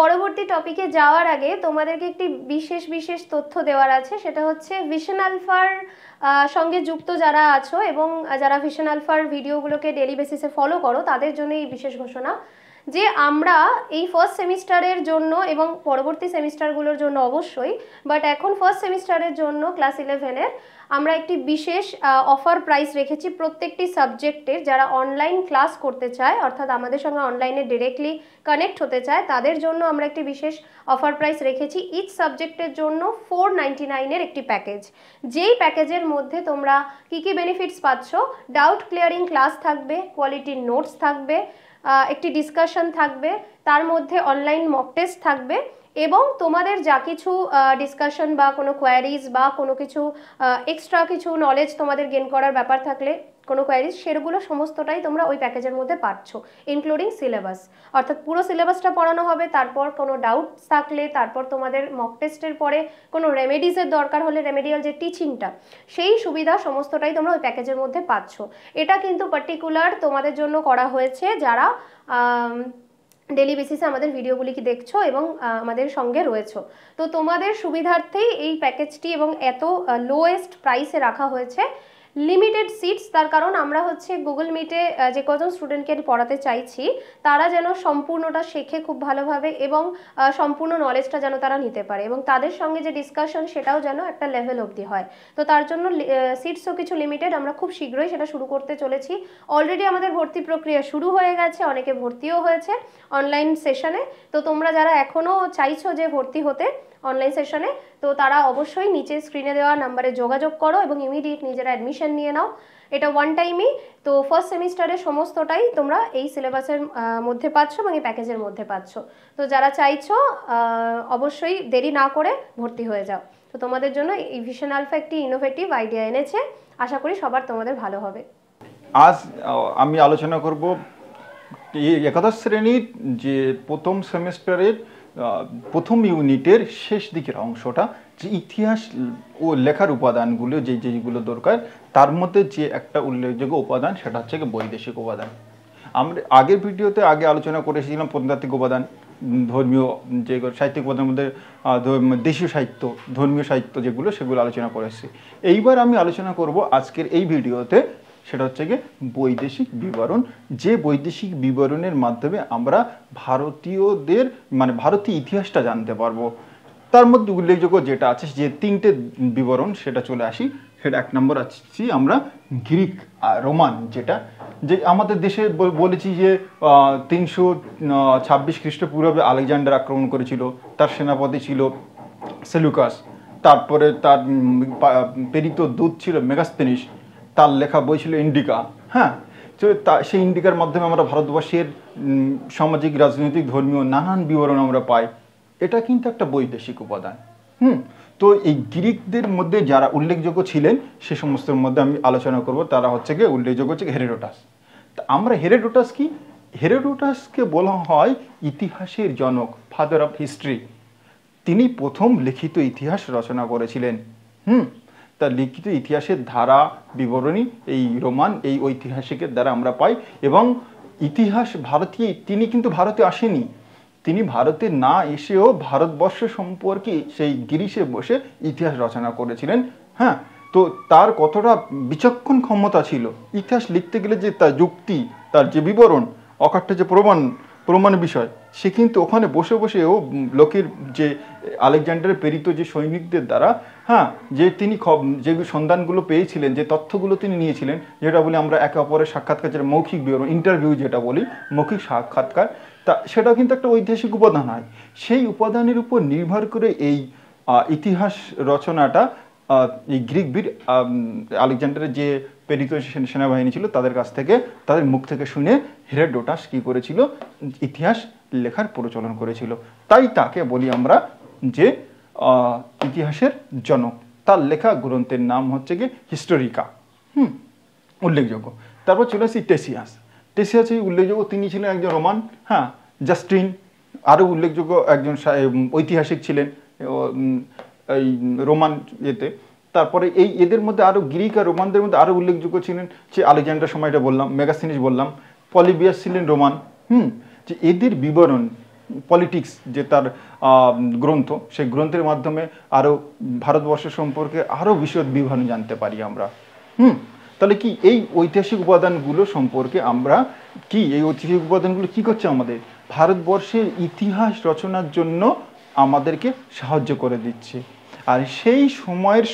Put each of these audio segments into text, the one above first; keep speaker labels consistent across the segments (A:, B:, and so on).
A: পরবর্তী টপিকে যাওয়ার আগে তোমাদেরকে একটি বিশেষ বিশেষ তথ্য দেওয়ার আছে সেটা হচ্ছে ভিশন আলফার সঙ্গে যুক্ত যারা আছো এবং যারা ভিশন আলফার ভিডিওগুলোকে ডেলি বেসিসে ফলো করো তাদের জন্য এই বিশেষ ঘোষণা যে আমরা এই ফার্স্ট সেমিস্টারের জন্য এবং পরবর্তী সেমিস্টারগুলোর জন্য অবশ্যই বাট এখন ফার্স্ট সেমিস্টারের জন্য ক্লাস ইলেভেনের আমরা একটি বিশেষ অফার প্রাইস রেখেছি প্রত্যেকটি সাবজেক্টের যারা অনলাইন ক্লাস করতে চায় অর্থাৎ আমাদের সঙ্গে অনলাইনে ডিরেক্টলি কানেক্ট হতে চায় তাদের জন্য আমরা একটি বিশেষ অফার প্রাইস রেখেছি ইচ সাবজেক্টের জন্য ফোর নাইনটি নাইনের একটি প্যাকেজ যেই প্যাকেজের মধ্যে তোমরা কী কী বেনিফিটস পাচ্ছ ডাউট ক্লিয়ারিং ক্লাস থাকবে কোয়ালিটির নোটস থাকবে একটি ডিসকাশন থাকবে তার মধ্যে অনলাইন মক টেস্ট থাকবে এবং তোমাদের যা কিছু ডিসকাশন বা কোনো কোয়ারিজ বা কোনো কিছু এক্সট্রা কিছু নলেজ তোমাদের গেন করার ব্যাপার থাকলে কোনো কোয়ারিজ সেগুলো সমস্তটাই তোমরা ওই প্যাকেজের মধ্যে পাচ্ছ ইনক্লুডিং সিলেবাস অর্থাৎ পুরো সিলেবাসটা পড়ানো হবে তারপর কোনো ডাউট থাকলে তারপর তোমাদের মক টেস্টের পরে কোনো রেমেডিসের দরকার হলে রেমেডিয়াল যে টিচিংটা সেই সুবিধা সমস্তটাই তোমরা ওই প্যাকেজের মধ্যে পাচ্ছ এটা কিন্তু পার্টিকুলার তোমাদের জন্য করা হয়েছে যারা ডেলি বেসিসে আমাদের ভিডিওগুলি কি দেখছো এবং আমাদের সঙ্গে রয়েছো তো তোমাদের সুবিধার্থেই এই প্যাকেজটি এবং এত লোয়েস্ট প্রাইসে রাখা হয়েছে লিমিটেড সিটস তার কারণ আমরা হচ্ছে গুগল মিটে যে কজন স্টুডেন্টকে পড়াতে চাইছি তারা যেন সম্পূর্ণটা শেখে খুব ভালোভাবে এবং সম্পূর্ণ নলেজটা যেন তারা নিতে পারে এবং তাদের সঙ্গে যে ডিসকাশন সেটাও যেন একটা লেভেল অবধি হয় তো তার জন্য সিটসও কিছু লিমিটেড আমরা খুব শীঘ্রই সেটা শুরু করতে চলেছি অলরেডি আমাদের ভর্তি প্রক্রিয়া শুরু হয়ে গেছে অনেকে ভর্তিও হয়েছে অনলাইন সেশনে তো তোমরা যারা এখনও চাইছো যে ভর্তি হতে অনলাইন সেশনে তো তারা অবশ্যই নিচে স্ক্রিনে দেওয়া নাম্বারে যোগাযোগ করো এবং ইমিডিয়েট নিজেরা অ্যাডমিশন নিয়ে নাও এটা ওয়ান টাইমই তো ফার্স্ট সেমিস্টারের সমস্তটাই তোমরা এই সিলেবাসের মধ্যে পাচ্ছ এবং এই প্যাকেজের মধ্যে পাচ্ছ তো যারা চাইছো অবশ্যই দেরি না করে ভর্তি হয়ে যাও তো তোমাদের জন্য এই ভিশন আলফা একটি ইনোভেটিভ আইডিয়া এনেছে আশা করি সবার তোমাদের ভালো হবে
B: আজ আমি আলোচনা করব একাদশ শ্রেণীর যে প্রথম সেমিস্টারের প্রথম ইউনিটের শেষ দিকের অংশটা যে ইতিহাস ও লেখার উপাদানগুলো যে যেগুলো দরকার তার মধ্যে যে একটা উল্লেখযোগ্য উপাদান সেটা হচ্ছে বৈদেশিক উপাদান আমরা আগের ভিডিওতে আগে আলোচনা করে এসেছিলাম উপাদান ধর্মীয় যে সাহিত্যিক উপাদানের মধ্যে দেশীয় সাহিত্য ধর্মীয় সাহিত্য যেগুলো সেগুলো আলোচনা করেছি এইবার আমি আলোচনা করব আজকের এই ভিডিওতে সেটা হচ্ছে গিয়ে বৈদেশিক বিবরণ যে বৈদেশিক বিবরণের মাধ্যমে আমরা ভারতীয়দের মানে ভারতীয় ইতিহাসটা জানতে পারবো তার মধ্যে উল্লেখযোগ্য যেটা আছে যে তিনটে বিবরণ সেটা চলে আসি সেটা এক নম্বর আসছি আমরা গ্রিক রোমান যেটা যে আমাদের দেশে বলেছি যে তিনশো ছাব্বিশ খ্রিস্টপূর্বে আলেকজান্ডার আক্রমণ করেছিল তার সেনাপতি ছিল সেলুকাস তারপরে তার পেরিত দূত ছিল মেগাস্পেনিশ তার লেখা বই ছিল ইন্ডিকা হ্যাঁ তো তা সেই ইন্ডিকার মাধ্যমে আমরা ভারতবর্ষের সামাজিক রাজনৈতিক ধর্মীয় নানান বিবরণ আমরা পাই এটা কিন্তু একটা বৈদেশিক উপাদান হুম তো এই গ্রিকদের মধ্যে যারা উল্লেখযোগ্য ছিলেন সে সমস্তের মধ্যে আমি আলোচনা করব তারা হচ্ছে গিয়ে উল্লেখযোগ্য হচ্ছে হেরেডোটাস তা আমরা হেরেডোটাস কি হেরেডোটাসকে বলা হয় ইতিহাসের জনক ফাদার অফ হিস্ট্রি তিনি প্রথম লিখিত ইতিহাস রচনা করেছিলেন হুম তার লিখিত ইতিহাসের ধারা বিবরণী এই রোমান এই ঐতিহাসিকের দ্বারা আমরা পাই এবং ইতিহাস ভারতীয় তিনি কিন্তু ভারতে আসেনি তিনি ভারতে না এসেও ভারতবর্ষ সম্পর্কে সেই গিরিশে বসে ইতিহাস রচনা করেছিলেন হ্যাঁ তো তার কতটা বিচক্ষণ ক্ষমতা ছিল ইতিহাস লিখতে গেলে যে তার যুক্তি তার যে বিবরণ অকারটা যে প্রমাণ প্রমাণ বিষয় সে কিন্তু ওখানে বসে বসেও লোকের যে আলেকজান্ডারের প্রেরিত যে সৈনিকদের দ্বারা হ্যাঁ যে তিনি যে সন্ধানগুলো পেয়েছিলেন যে তথ্যগুলো তিনি নিয়েছিলেন যেটা বলি আমরা একে অপরের সাক্ষাৎকার যেটা মৌখিক বিবরণ ইন্টারভিউ যেটা বলি মৌখিক সাক্ষাৎকার তা সেটাও কিন্তু একটা ঐতিহাসিক উপাদান হয় সেই উপাদানের উপর নির্ভর করে এই ইতিহাস রচনাটা এই গ্রিক বীর আলেকজান্ডারের যে পেরিত সেনাবাহিনী ছিল তাদের কাছ থেকে তাদের মুখ থেকে শুনে হেরেডোটাস কী করেছিল ইতিহাস লেখার প্রচলন করেছিল তাই তাকে বলি আমরা যে ইতিহাসের জনক তার লেখা গ্রন্থের নাম হচ্ছে কি হিস্টোরিকা হুম উল্লেখযোগ্য তারপর চলে আসি টেসিয়াস টেসিয়াস এই উল্লেখযোগ্য তিনি ছিলেন একজন রোমান হ্যাঁ জাস্টিন আরও উল্লেখযোগ্য একজন ঐতিহাসিক ছিলেন এই রোমান ইয়েতে তারপরে এই এদের মধ্যে আরও গ্রিক আর রোমানদের মধ্যে আরও উল্লেখযোগ্য ছিলেন যে আলেকজান্ডার সময়টা বললাম মেগাসিনিস বললাম পলিবিয়াস ছিলেন রোমান হুম যে এদের বিবরণ পলিটিক্স যে তার গ্রন্থ সেই গ্রন্থের মাধ্যমে আরও ভারতবর্ষ সম্পর্কে আরও বিশদ বিবরণ জানতে পারি আমরা হুম তাহলে কি এই ঐতিহাসিক উপাদানগুলো সম্পর্কে আমরা কি এই ঐতিহাসিক উপাদানগুলো কি করছে আমাদের ভারতবর্ষের ইতিহাস রচনার জন্য আমাদেরকে সাহায্য করে দিচ্ছে আর সেই সময়ের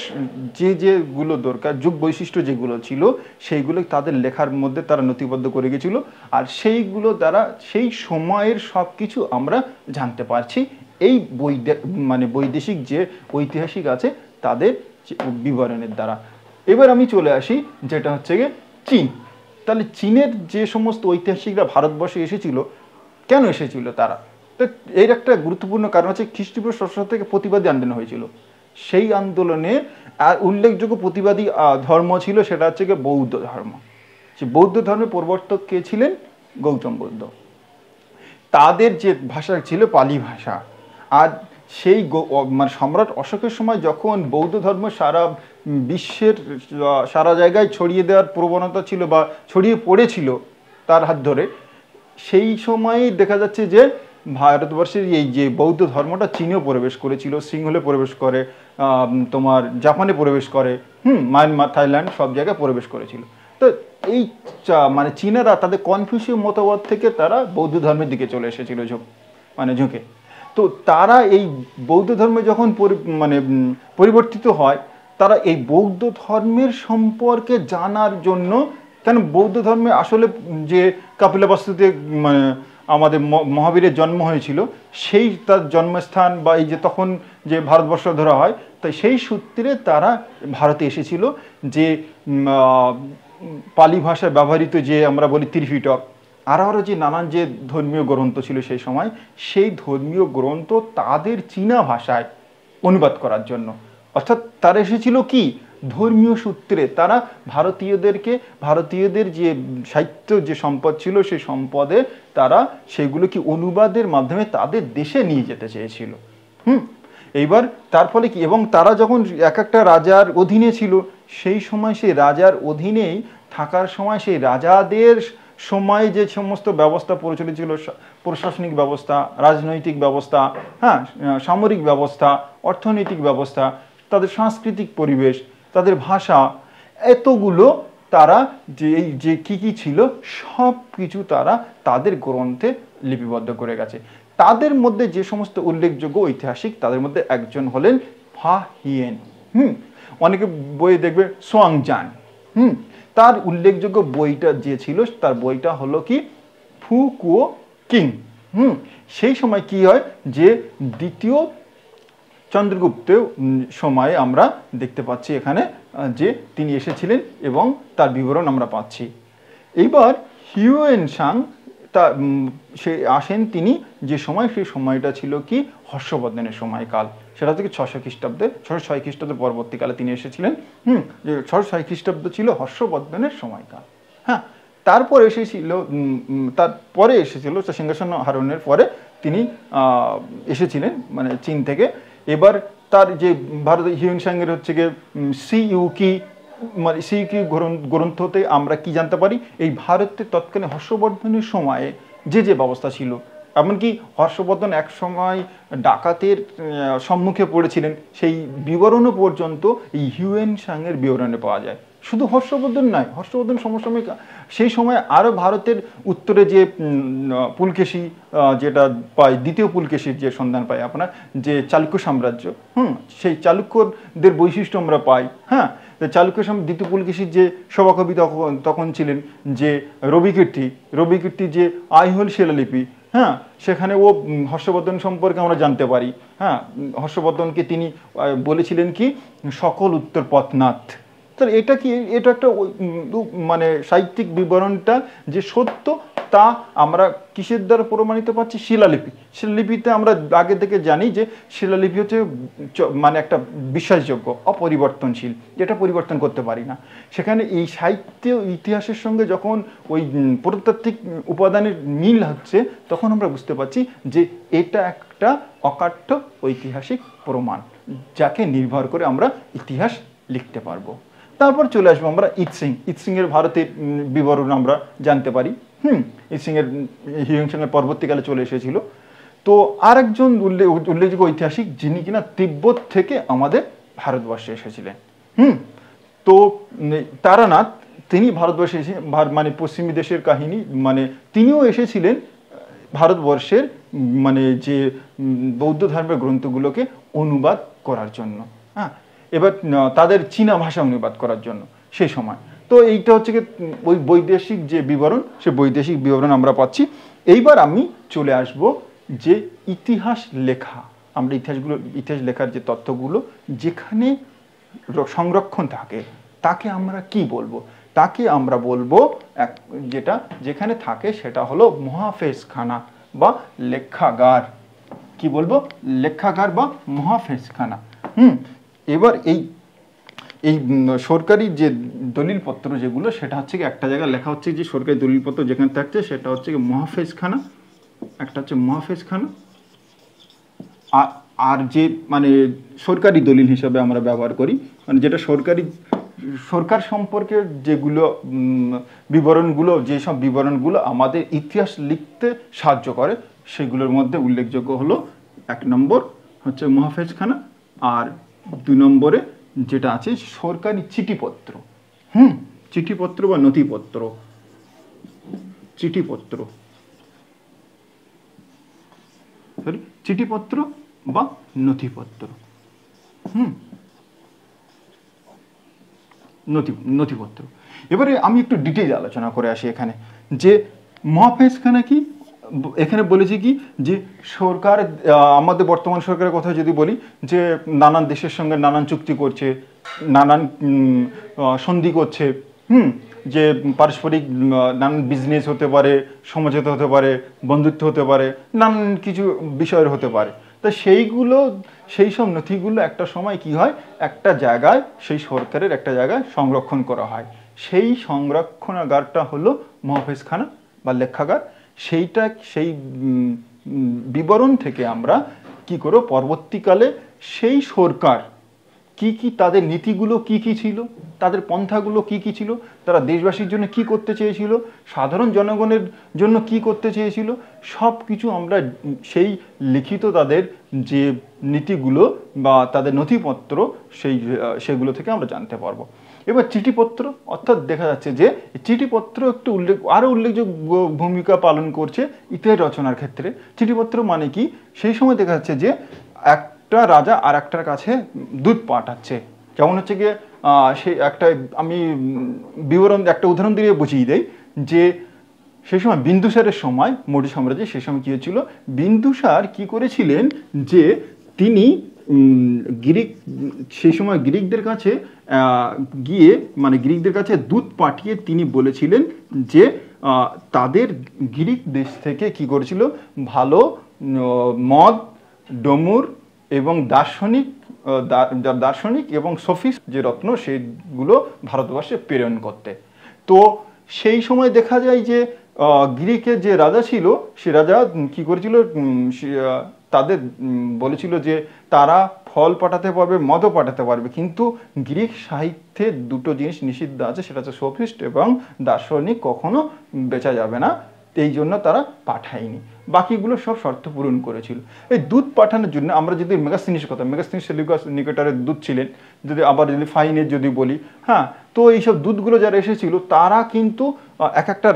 B: যে যেগুলো দরকার যুগ বৈশিষ্ট্য যেগুলো ছিল সেইগুলো তাদের লেখার মধ্যে তারা নথিবদ্ধ করে গেছিলো আর সেইগুলো দ্বারা সেই সময়ের সব কিছু আমরা জানতে পারছি এই বৈ মানে বৈদেশিক যে ঐতিহাসিক আছে তাদের বিবরণের দ্বারা এবার আমি চলে আসি যেটা হচ্ছে গিয়ে চীন তাহলে চীনের যে সমস্ত ঐতিহাসিকরা ভারতবর্ষে এসেছিল কেন এসেছিল তারা তো এর একটা গুরুত্বপূর্ণ কারণ হচ্ছে খ্রিস্টপূর্ব ষষ্ঠ থেকে প্রতিবাদী আন্দোলন হয়েছিল সেই আন্দোলনে উল্লেখযোগ্য প্রতিবাদী ধর্ম ছিল সেটা হচ্ছে গিয়ে বৌদ্ধ ধর্ম বৌদ্ধ ধর্মের প্রবর্তক কে ছিলেন গৌতম বুদ্ধ তাদের যে ভাষা ছিল পালি ভাষা আর সেই মানে সম্রাট অশোকের সময় যখন বৌদ্ধ ধর্ম সারা বিশ্বের সারা জায়গায় ছড়িয়ে দেওয়ার প্রবণতা ছিল বা ছড়িয়ে পড়েছিল তার হাত ধরে সেই সময়ে দেখা যাচ্ছে যে ভারতবর্ষের এই যে বৌদ্ধ ধর্মটা চীনেও প্রবেশ করেছিল সিংহলে প্রবেশ করে তোমার জাপানে প্রবেশ করে হুম মায়ানমার থাইল্যান্ড সব জায়গায় প্রবেশ করেছিল তো এই মানে চীনেরা তাদের কনফিউশিয় মতবাদ থেকে তারা বৌদ্ধ ধর্মের দিকে চলে এসেছিল ঝোঁক মানে ঝুঁকে তো তারা এই বৌদ্ধ ধর্মে যখন মানে পরিবর্তিত হয় তারা এই বৌদ্ধ ধর্মের সম্পর্কে জানার জন্য কেন বৌদ্ধ ধর্মে আসলে যে কাপিলাবাস্তুতে মানে আমাদের মহাবীরের জন্ম হয়েছিল সেই তার জন্মস্থান বা এই যে তখন যে ভারতবর্ষ ধরা হয় তাই সেই সূত্রে তারা ভারতে এসেছিল যে পালি ভাষায় ব্যবহৃত যে আমরা বলি ত্রিপিটক আরও আরও যে নানান যে ধর্মীয় গ্রন্থ ছিল সেই সময় সেই ধর্মীয় গ্রন্থ তাদের চীনা ভাষায় অনুবাদ করার জন্য অর্থাৎ তারা এসেছিল কি ধর্মীয় সূত্রে তারা ভারতীয়দেরকে ভারতীয়দের যে সাহিত্য যে সম্পদ ছিল সেই সম্পদে তারা সেগুলোকে অনুবাদের মাধ্যমে তাদের দেশে নিয়ে যেতে চেয়েছিল হুম এইবার তার ফলে কি এবং তারা যখন এক একটা রাজার অধীনে ছিল সেই সময় সেই রাজার অধীনেই থাকার সময় সেই রাজাদের সময় যে সমস্ত ব্যবস্থা প্রচলিত ছিল প্রশাসনিক ব্যবস্থা রাজনৈতিক ব্যবস্থা হ্যাঁ সামরিক ব্যবস্থা অর্থনৈতিক ব্যবস্থা তাদের সাংস্কৃতিক পরিবেশ তাদের ভাষা এতগুলো তারা যে এই যে কী কী ছিল সব কিছু তারা তাদের গ্রন্থে লিপিবদ্ধ করে গেছে তাদের মধ্যে যে সমস্ত উল্লেখযোগ্য ঐতিহাসিক তাদের মধ্যে একজন হলেন ফা হিয়েন হুম অনেকে বইয়ে দেখবে সোয়াংজান হুম তার উল্লেখযোগ্য বইটা যে ছিল তার বইটা হলো কি ফু কুয়ো কিং হুম সেই সময় কি হয় যে দ্বিতীয় চন্দ্রগুপ্তের সময়ে আমরা দেখতে পাচ্ছি এখানে যে তিনি এসেছিলেন এবং তার বিবরণ আমরা পাচ্ছি এইবার হিউএন সাং তা সে আসেন তিনি যে সময় সেই সময়টা ছিল কি হর্ষবর্ধনের সময়কাল সেটা থেকে ছশো খ্রিস্টাব্দে ছশো ছয় খ্রিস্টাব্দের পরবর্তীকালে তিনি এসেছিলেন হুম যে ছশো ছয় খ্রিস্টাব্দ ছিল হর্ষবর্ধনের সময়কাল হ্যাঁ তারপর এসেছিল তারপরে এসেছিল সিংহাসন হারণের পরে তিনি এসেছিলেন মানে চীন থেকে এবার তার যে ভারত সাংয়ের হচ্ছে গিয়ে কি মানে সিইউকি গ্রন্থতে আমরা কি জানতে পারি এই ভারতের তৎকালীন হর্ষবর্ধনের সময়ে যে যে ব্যবস্থা ছিল এমনকি হর্ষবর্ধন এক সময় ডাকাতের সম্মুখে পড়েছিলেন সেই বিবরণও পর্যন্ত এই হিউয়েন সাংয়ের বিবরণে পাওয়া যায় শুধু হর্ষবর্ধন নয় হর্ষবর্ধন সমসাময়িক সেই সময় আরও ভারতের উত্তরে যে পুলকেশি যেটা পায় দ্বিতীয় পুলকেশির যে সন্ধান পায় আপনার যে চালুক্য সাম্রাজ্য হুম সেই চালুক্যদের বৈশিষ্ট্য আমরা পাই হ্যাঁ চালুক্য দ্বিতীয় পুলকেশির যে সভাকবি তখন তখন ছিলেন যে রবিকীর্তি রবিকীর্তি যে আইহল শিলালিপি হ্যাঁ সেখানে ও হর্ষবর্ধন সম্পর্কে আমরা জানতে পারি হ্যাঁ হর্ষবর্ধনকে তিনি বলেছিলেন কি সকল উত্তর পথনাথ তাহলে এটা কি এটা একটা মানে সাহিত্যিক বিবরণটা যে সত্য তা আমরা কিসের দ্বারা প্রমাণিত পাচ্ছি শিলালিপি শিলালিপিতে আমরা আগে থেকে জানি যে শিলালিপি হচ্ছে মানে একটা বিশ্বাসযোগ্য অপরিবর্তনশীল যেটা পরিবর্তন করতে পারি না সেখানে এই সাহিত্য ইতিহাসের সঙ্গে যখন ওই প্রত্যাত্ত্বিক উপাদানের মিল হচ্ছে তখন আমরা বুঝতে পারছি যে এটা একটা অকাঠ্য ঐতিহাসিক প্রমাণ যাকে নির্ভর করে আমরা ইতিহাস লিখতে পারবো তারপর চলে আসবো আমরা ইত সিং ইত সিংয়ের ভারতে বিবরণ আমরা জানতে পারি হুম ইত সিংয়ের হিয়ং এর পরবর্তীকালে চলে এসেছিল তো আরেকজন উল্লেখ উল্লেখযোগ্য ঐতিহাসিক যিনি কিনা তিব্বত থেকে আমাদের ভারতবর্ষে এসেছিলেন হুম তো তারানাথ তিনি ভারতবর্ষে এসে মানে পশ্চিমী দেশের কাহিনী মানে তিনিও এসেছিলেন ভারতবর্ষের মানে যে বৌদ্ধ ধর্মের গ্রন্থগুলোকে অনুবাদ করার জন্য হ্যাঁ এবার তাদের চীনা ভাষা অনুবাদ করার জন্য সেই সময় তো এইটা হচ্ছে কি ওই বৈদেশিক যে বিবরণ সে বৈদেশিক বিবরণ আমরা পাচ্ছি এইবার আমি চলে আসব যে ইতিহাস লেখা আমরা ইতিহাসগুলো ইতিহাস লেখার যে তথ্যগুলো যেখানে সংরক্ষণ থাকে তাকে আমরা কি বলবো তাকে আমরা বলবো এক যেটা যেখানে থাকে সেটা হলো মহাফেজখানা বা লেখাগার কি বলবো লেখাগার বা মহাফেজখানা হুম এবার এই এই সরকারি যে দলিলপত্র যেগুলো সেটা হচ্ছে কি একটা জায়গায় লেখা হচ্ছে যে সরকারি দলিলপত্র যেখানে থাকছে সেটা হচ্ছে কি মহাফেজখানা একটা হচ্ছে মহাফেজখানা আর আর যে মানে সরকারি দলিল হিসাবে আমরা ব্যবহার করি মানে যেটা সরকারি সরকার সম্পর্কে যেগুলো বিবরণগুলো যেসব বিবরণগুলো আমাদের ইতিহাস লিখতে সাহায্য করে সেগুলোর মধ্যে উল্লেখযোগ্য হলো এক নম্বর হচ্ছে মহাফেজখানা আর দুই নম্বরে যেটা আছে সরকারি চিঠিপত্র হুম চিঠিপত্র বা নথিপত্র চিঠিপত্র সরি চিঠিপত্র বা নথিপত্র হুম নথি নথিপত্র এবারে আমি একটু ডিটেইল আলোচনা করে আসি এখানে যে মহাফেজখানা কি এখানে বলেছি কি যে সরকার আমাদের বর্তমান সরকারের কথা যদি বলি যে নানান দেশের সঙ্গে নানান চুক্তি করছে নানান সন্ধি করছে হুম যে পারস্পরিক নানান বিজনেস হতে পারে সমঝোতা হতে পারে বন্ধুত্ব হতে পারে নানান কিছু বিষয়ের হতে পারে তা সেইগুলো সেই সব নথিগুলো একটা সময় কি হয় একটা জায়গায় সেই সরকারের একটা জায়গায় সংরক্ষণ করা হয় সেই সংরক্ষণাগারটা হলো মহাফেজখানা বা লেখাগার সেইটা সেই বিবরণ থেকে আমরা কি করো পরবর্তীকালে সেই সরকার কি কি তাদের নীতিগুলো কি কি ছিল তাদের পন্থাগুলো কি কি ছিল তারা দেশবাসীর জন্য কি করতে চেয়েছিল সাধারণ জনগণের জন্য কি করতে চেয়েছিল সব কিছু আমরা সেই লিখিত তাদের যে নীতিগুলো বা তাদের নথিপত্র সেই সেগুলো থেকে আমরা জানতে পারবো এবার চিঠিপত্র অর্থাৎ দেখা যাচ্ছে যে চিঠিপত্র একটু উল্লেখ আরও উল্লেখযোগ্য ভূমিকা পালন করছে ইতিহাস রচনার ক্ষেত্রে চিঠিপত্র মানে কি সেই সময় দেখা যাচ্ছে যে একটা রাজা আর একটার কাছে দুধ পাঠাচ্ছে যেমন হচ্ছে গিয়ে সে একটা আমি বিবরণ একটা উদাহরণ দিয়ে বুঝিয়ে দেই যে সেই সময় বিন্দুসারের সময় মৌর্য সাম্রাজ্যে সেই সময় কী হয়েছিল বিন্দুসার কি করেছিলেন যে তিনি গ্রিক সেই সময় গ্রিকদের কাছে গিয়ে মানে গ্রিকদের কাছে দুধ পাঠিয়ে তিনি বলেছিলেন যে তাদের গ্রিক দেশ থেকে কি করেছিল ভালো মদ ডমুর এবং দার্শনিক দার্শনিক এবং সফিস যে রত্ন সেইগুলো ভারতবর্ষে প্রেরণ করতে তো সেই সময় দেখা যায় যে গ্রিকের যে রাজা ছিল সে রাজা কি করেছিল তাদের বলেছিল যে তারা ফল পাঠাতে পারবে মদও পাঠাতে পারবে কিন্তু গ্রিক সাহিত্যে দুটো জিনিস নিষিদ্ধ আছে সেটা হচ্ছে সফিস্ট এবং দার্শনিক কখনো বেচা যাবে না এই জন্য তারা পাঠায়নি বাকিগুলো সব শর্ত পূরণ করেছিল এই দুধ পাঠানোর জন্য আমরা যদি মেগাসিনিস কথা মেগাসিনিস সেলিকাস নিকেটারের দুধ ছিলেন যদি আবার যদি ফাইনের যদি বলি হ্যাঁ তো এইসব দুধগুলো যারা এসেছিল তারা কিন্তু এক একটা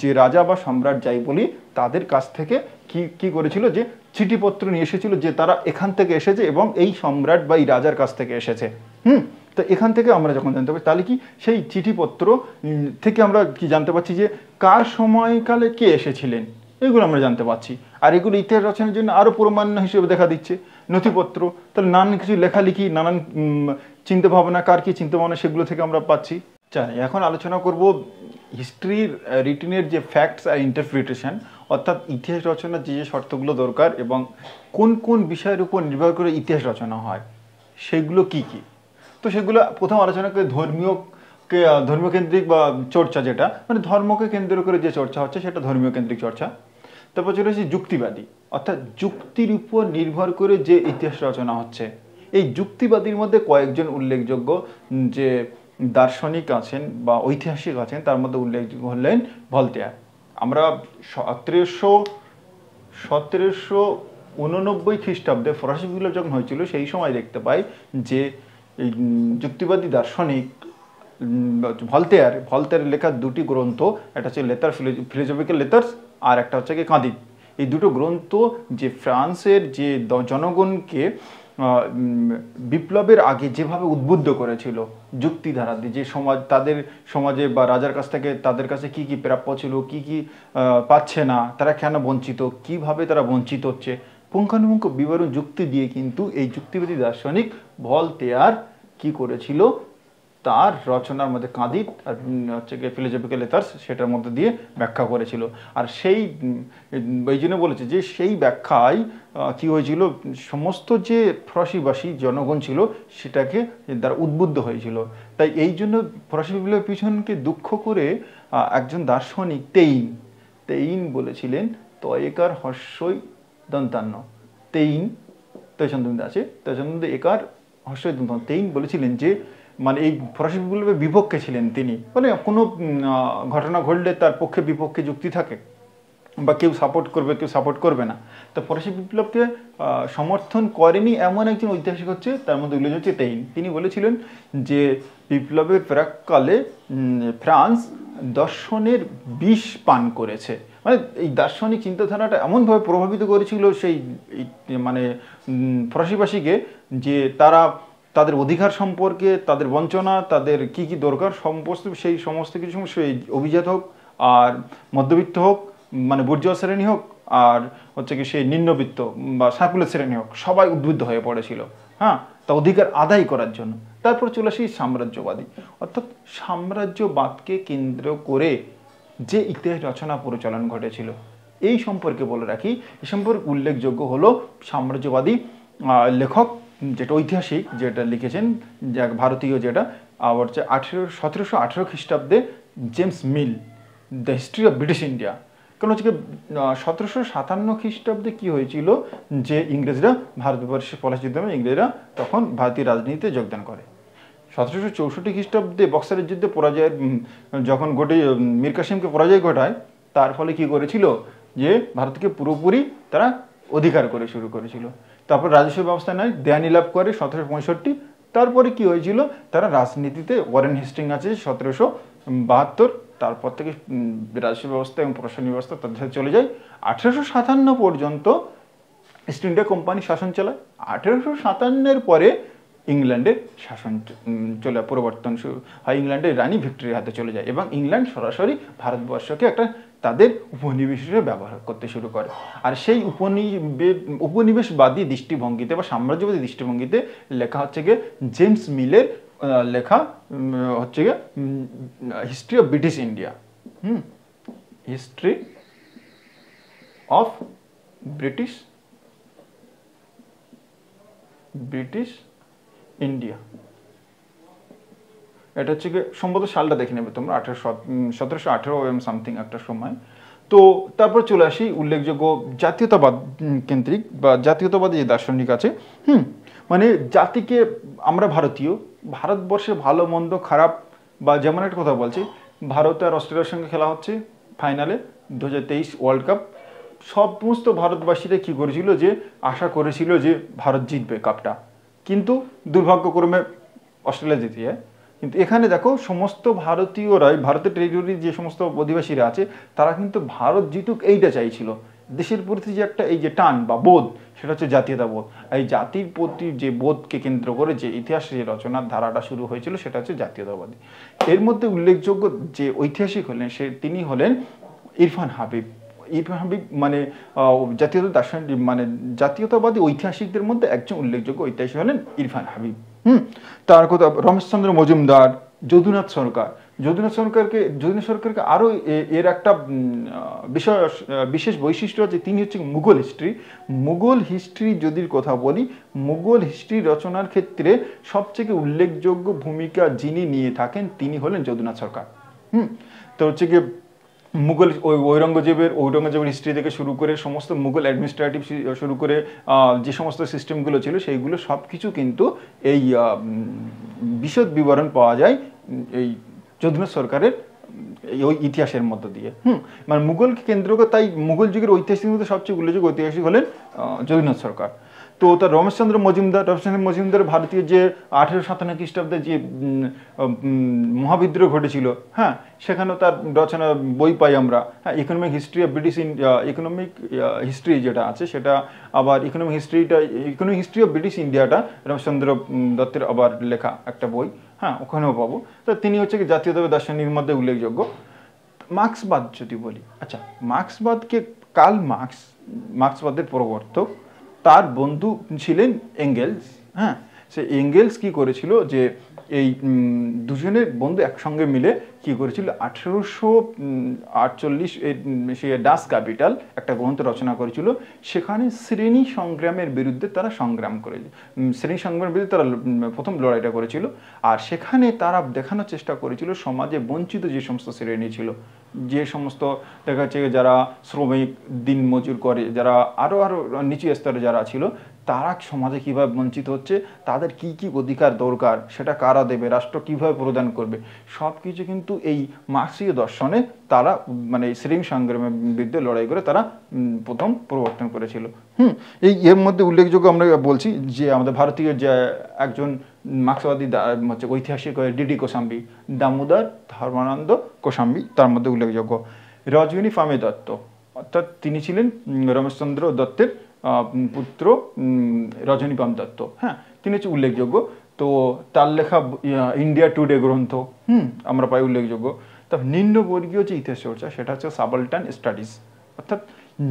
B: যে রাজা বা সম্রাট যাই বলি তাদের কাছ থেকে কি কি করেছিল যে চিঠিপত্র নিয়ে এসেছিল যে তারা এখান থেকে এসেছে এবং এই সম্রাট বা এই রাজার কাছ থেকে এসেছে হুম তো এখান থেকে আমরা যখন জানতে পারি তাহলে কি সেই চিঠিপত্র থেকে আমরা কি জানতে পারছি যে কার সময়কালে কে এসেছিলেন এগুলো আমরা জানতে পারছি আর এগুলো ইতিহাস রচনার জন্য আরও প্রমাণ্য হিসেবে দেখা দিচ্ছে নথিপত্র তাহলে নানান কিছু লেখালেখি নানান চিন্তাভাবনা কার কী চিন্তাভাবনা সেগুলো থেকে আমরা পাচ্ছি চাই আচ্ছা, এখন আলোচনা করব হিস্ট্রির রিটিনের যে ফ্যাক্টস আর ইন্টারপ্রিটেশন অর্থাৎ ইতিহাস রচনার যে যে শর্তগুলো দরকার এবং কোন কোন বিষয়ের উপর নির্ভর করে ইতিহাস রচনা হয় সেগুলো কি কি তো সেগুলো প্রথম আলোচনা করে ধর্মীয় ধর্মকেন্দ্রিক বা চর্চা যেটা মানে ধর্মকে কেন্দ্র করে যে চর্চা হচ্ছে সেটা ধর্মীয় কেন্দ্রিক চর্চা তারপর চলে আসি যুক্তিবাদী অর্থাৎ যুক্তির উপর নির্ভর করে যে ইতিহাস রচনা হচ্ছে এই যুক্তিবাদীর মধ্যে কয়েকজন উল্লেখযোগ্য যে দার্শনিক আছেন বা ঐতিহাসিক আছেন তার মধ্যে উল্লেখযোগ্য হলেন ভলতেয়ার আমরা সতেরোশো সতেরোশো উননব্বই খ্রিস্টাব্দে ফরাসি বিপ্লব যখন হয়েছিল সেই সময় দেখতে পাই যে যুক্তিবাদী দার্শনিক ভলতেয়ার ভলতেয়ারের লেখা দুটি গ্রন্থ একটা হচ্ছে লেতার ফিলোজফিক্যাল লেতার্স আর একটা হচ্ছে কি কাঁদি এই দুটো গ্রন্থ যে ফ্রান্সের যে জনগণকে বিপ্লবের আগে যেভাবে উদ্বুদ্ধ করেছিল যুক্তি ধারা দিয়ে যে সমাজ তাদের সমাজে বা রাজার কাছ থেকে তাদের কাছে কি কি প্রাপ্য ছিল কি কি পাচ্ছে না তারা কেন বঞ্চিত কিভাবে তারা বঞ্চিত হচ্ছে পুঙ্খানুপুঙ্খ বিবরণ যুক্তি দিয়ে কিন্তু এই যুক্তিবাদী দার্শনিক ভল তেয়ার কি করেছিল তার রচনার মধ্যে কাঁদিত আর হচ্ছে গিয়ে ফিলোজফিক্যাল এথার্স সেটার মধ্যে দিয়ে ব্যাখ্যা করেছিল আর সেই এই জন্য বলেছে যে সেই ব্যাখ্যায় কি হয়েছিল সমস্ত যে ফরাসিবাসী জনগণ ছিল সেটাকে তার উদ্বুদ্ধ হয়েছিল তাই এই জন্য ফরাসি বিপ্লবের পিছনকে দুঃখ করে একজন দার্শনিক তেইন তেইন বলেছিলেন তয়েকার হর্ষই দন্তান্ন তেইন তৈচন্দ্র আছে তৈচন্দ্র একার হর্ষই দন্তান্ন তেইন বলেছিলেন যে মানে এই ফরাসি বিপ্লবের বিপক্ষে ছিলেন তিনি মানে কোনো ঘটনা ঘটলে তার পক্ষে বিপক্ষে যুক্তি থাকে বা কেউ সাপোর্ট করবে কেউ সাপোর্ট করবে না তো ফরাসি বিপ্লবকে সমর্থন করেনি এমন একজন ঐতিহাসিক হচ্ছে তার মধ্যে উল্লেখ হচ্ছে তেইন তিনি বলেছিলেন যে বিপ্লবের প্রাককালে ফ্রান্স দর্শনের বিষ পান করেছে মানে এই দার্শনিক চিন্তাধারাটা এমনভাবে প্রভাবিত করেছিল সেই মানে ফরাসিবাসীকে যে তারা তাদের অধিকার সম্পর্কে তাদের বঞ্চনা তাদের কি কি দরকার সমস্ত সেই সমস্ত কিছু সেই অভিজাত হোক আর মধ্যবিত্ত হোক মানে বুর্জয় শ্রেণী হোক আর হচ্ছে কি সেই নিম্নবিত্ত বা সার্কুলার শ্রেণী হোক সবাই উদ্বুদ্ধ হয়ে পড়েছিল হ্যাঁ তা অধিকার আদায় করার জন্য তারপর চলে আসি সাম্রাজ্যবাদী অর্থাৎ সাম্রাজ্যবাদকে কেন্দ্র করে যে ইতিহাস রচনা প্রচলন ঘটেছিল এই সম্পর্কে বলে রাখি এ সম্পর্কে উল্লেখযোগ্য হলো সাম্রাজ্যবাদী লেখক যেটা ঐতিহাসিক যেটা লিখেছেন ভারতীয় যেটা আবার হচ্ছে আঠেরো সতেরোশো আঠেরো খ্রিস্টাব্দে James Mill the history of British India কারণ হচ্ছে সতেরোশো সাতান্ন খ্রিস্টাব্দে কী হয়েছিল যে ইংরেজরা ভারতবর্ষে পলাশির দামে ইংরেজরা তখন ভারতীয় রাজনীতিতে যোগদান করে সতেরোশো চৌষট্টি খ্রিস্টাব্দে বক্সারের যুদ্ধে পরাজয়ের যখন গোটে মীর কাসিমকে পরাজয় ঘটায় তার ফলে কি করেছিল যে ভারতকে পুরোপুরি তারা অধিকার করে শুরু করেছিল তারপর রাজস্ব ব্যবস্থা নেয় দেয়ানি লাভ করে সতেরোশো পঁয়ষট্টি তারপরে কি হয়েছিল তারা রাজনীতিতে ওয়ারেন হিস্টিং আছে সতেরোশো বাহাত্তর তারপর থেকে রাজস্ব ব্যবস্থা এবং প্রশাসনিক ব্যবস্থা তাদের সাথে চলে যায় আঠেরোশো সাতান্ন পর্যন্ত ইস্ট ইন্ডিয়া কোম্পানি শাসন চালায় আঠেরোশো সাতান্নের পরে ইংল্যান্ডের শাসন চলে পরিবর্তন শুরু হয় ইংল্যান্ডের রানী ভিক্টোরিয়ার হাতে চলে যায় এবং ইংল্যান্ড সরাসরি ভারতবর্ষকে একটা তাদের উপনিবেশ হিসেবে ব্যবহার করতে শুরু করে আর সেই উপনিবে উপনিবেশবাদী দৃষ্টিভঙ্গিতে বা সাম্রাজ্যবাদী দৃষ্টিভঙ্গিতে লেখা হচ্ছে গিয়ে জেমস মিলের লেখা হচ্ছে গিয়ে history of British India hmm history of British British India এটা হচ্ছে গিয়ে সম্ভবত সালটা দেখে নেবে তোমরা আঠারোশো সতেরোশো আঠেরো সামথিং একটা সময় তো তারপর চলে আসি উল্লেখযোগ্য জাতীয়তাবাদ কেন্দ্রিক বা জাতীয়তাবাদী যে দার্শনিক আছে হুম মানে জাতিকে আমরা ভারতীয় ভারতবর্ষে ভালো মন্দ খারাপ বা যেমন একটা কথা বলছি ভারত আর অস্ট্রেলিয়ার সঙ্গে খেলা হচ্ছে ফাইনালে দু ওয়ার্ল্ড কাপ সমস্ত ভারতবাসীরা কী করেছিল যে আশা করেছিল যে ভারত জিতবে কাপটা কিন্তু দুর্ভাগ্যক্রমে অস্ট্রেলিয়া যায় কিন্তু এখানে দেখো সমস্ত ভারতীয়রাই ভারতের টেরিটরি যে সমস্ত অধিবাসীরা আছে তারা কিন্তু ভারত জিতুক এইটা চাইছিল দেশের প্রতি যে একটা এই যে টান বা বোধ সেটা হচ্ছে জাতীয়তা বোধ এই জাতির প্রতি যে বোধকে কেন্দ্র করে যে ইতিহাস যে রচনার ধারাটা শুরু হয়েছিল সেটা হচ্ছে জাতীয়তাবাদী এর মধ্যে উল্লেখযোগ্য যে ঐতিহাসিক হলেন সে তিনি হলেন ইরফান হাবিব এইভাবে মানে জাতীয় দার্শনিক মানে জাতীয়তাবাদী ঐতিহাসিকদের মধ্যে একজন উল্লেখযোগ্য ঐতিহাসিক হলেন ইরফান হাবিব হুম তার কথা রমেশচন্দ্র মজুমদার যদুনাথ সরকার যদুনাথ সরকারকে যদুনাথ সরকারকে আরও এর একটা বিষয় বিশেষ বৈশিষ্ট্য আছে তিনি হচ্ছে মুঘল হিস্ট্রি মুঘল হিস্ট্রি যদি কথা বলি মুঘল হিস্ট্রি রচনার ক্ষেত্রে সবচেয়ে উল্লেখযোগ্য ভূমিকা যিনি নিয়ে থাকেন তিনি হলেন যদুনাথ সরকার হুম তো হচ্ছে গিয়ে মুঘল ওই ঔরঙ্গজেবের ঔরঙ্গজেবের হিস্ট্রি থেকে শুরু করে সমস্ত মুঘল অ্যাডমিনিস্ট্রেটিভ শুরু করে যে সমস্ত সিস্টেমগুলো ছিল সেইগুলো সব কিছু কিন্তু এই বিশদ বিবরণ পাওয়া যায় এই যদুনাথ সরকারের ওই ইতিহাসের মধ্য দিয়ে হুম মানে মুঘলকে কেন্দ্র করে তাই মুঘল যুগের ঐতিহাসিক মধ্যে সবচেয়ে উল্লেখযোগ্য ঐতিহাসিক হলেন যদুনাথ সরকার তো তার রমেশচন্দ্র মজুমদার রমেশচন্দ্র মজুমদার ভারতীয় যে আঠেরো সাতান্ন খ্রিস্টাব্দে যে মহাবিদ্রোহ ঘটেছিল হ্যাঁ সেখানেও তার রচনা বই পাই আমরা হ্যাঁ economic history of British India economic history যেটা আছে সেটা আবার ইকোনমিক হিস্ট্রিটা ইকোনমিক হিস্ট্রি অফ ব্রিটিশ ইন্ডিয়াটা রমেশচন্দ্র দত্তের আবার লেখা একটা বই হ্যাঁ ওখানেও পাবো তো তিনি হচ্ছে কি জাতীয়তাবাদ দার্শনিক মধ্যে উল্লেখযোগ্য মার্ক্সবাদ যদি বলি আচ্ছা মার্ক্সবাদকে কাল মার্ক্স মার্ক্সবাদের প্রবর্তক তার বন্ধু ছিলেন এঙ্গেলস হ্যাঁ সে এঙ্গেলস কি করেছিল যে এই দুজনের বন্ধু একসঙ্গে মিলে কি করেছিল আঠেরোশো আটচল্লিশ সে ডাস ক্যাপিটাল একটা গ্রন্থ রচনা করেছিল সেখানে শ্রেণী সংগ্রামের বিরুদ্ধে তারা সংগ্রাম করেছিল শ্রেণী সংগ্রামের বিরুদ্ধে তারা প্রথম লড়াইটা করেছিল আর সেখানে তারা দেখানোর চেষ্টা করেছিল সমাজে বঞ্চিত যে সমস্ত শ্রেণী ছিল যে সমস্ত দেখা যাচ্ছে যারা শ্রমিক দিন মজুর করে যারা আরও আরও নিচু স্তরে যারা ছিল তারা সমাজে কিভাবে বঞ্চিত হচ্ছে তাদের কি কি অধিকার দরকার সেটা কারা দেবে রাষ্ট্র কিভাবে প্রদান করবে সব কিছু কিন্তু এই মার্সীয় দর্শনে তারা মানে শ্রীম সংগ্রামের বিরুদ্ধে লড়াই করে তারা প্রথম প্রবর্তন করেছিল হুম এই এর মধ্যে উল্লেখযোগ্য আমরা বলছি যে আমাদের ভারতীয় যে একজন মার্ক্সবাদী হচ্ছে ঐতিহাসিক ডিডি কোসাম্বি দামোদর ধর্মানন্দ কোসাম্বি তার মধ্যে উল্লেখযোগ্য রজনী ফামে দত্ত অর্থাৎ তিনি ছিলেন রমেশচন্দ্র দত্তের পুত্র রজনীপাম দত্ত হ্যাঁ তিনি হচ্ছে উল্লেখযোগ্য তো তার লেখা ইন্ডিয়া টুডে গ্রন্থ হুম আমরা পাই উল্লেখযোগ্য তা নিম্নবর্গীয় যে ইতিহাস চর্চা সেটা হচ্ছে সাবলটান স্টাডিজ অর্থাৎ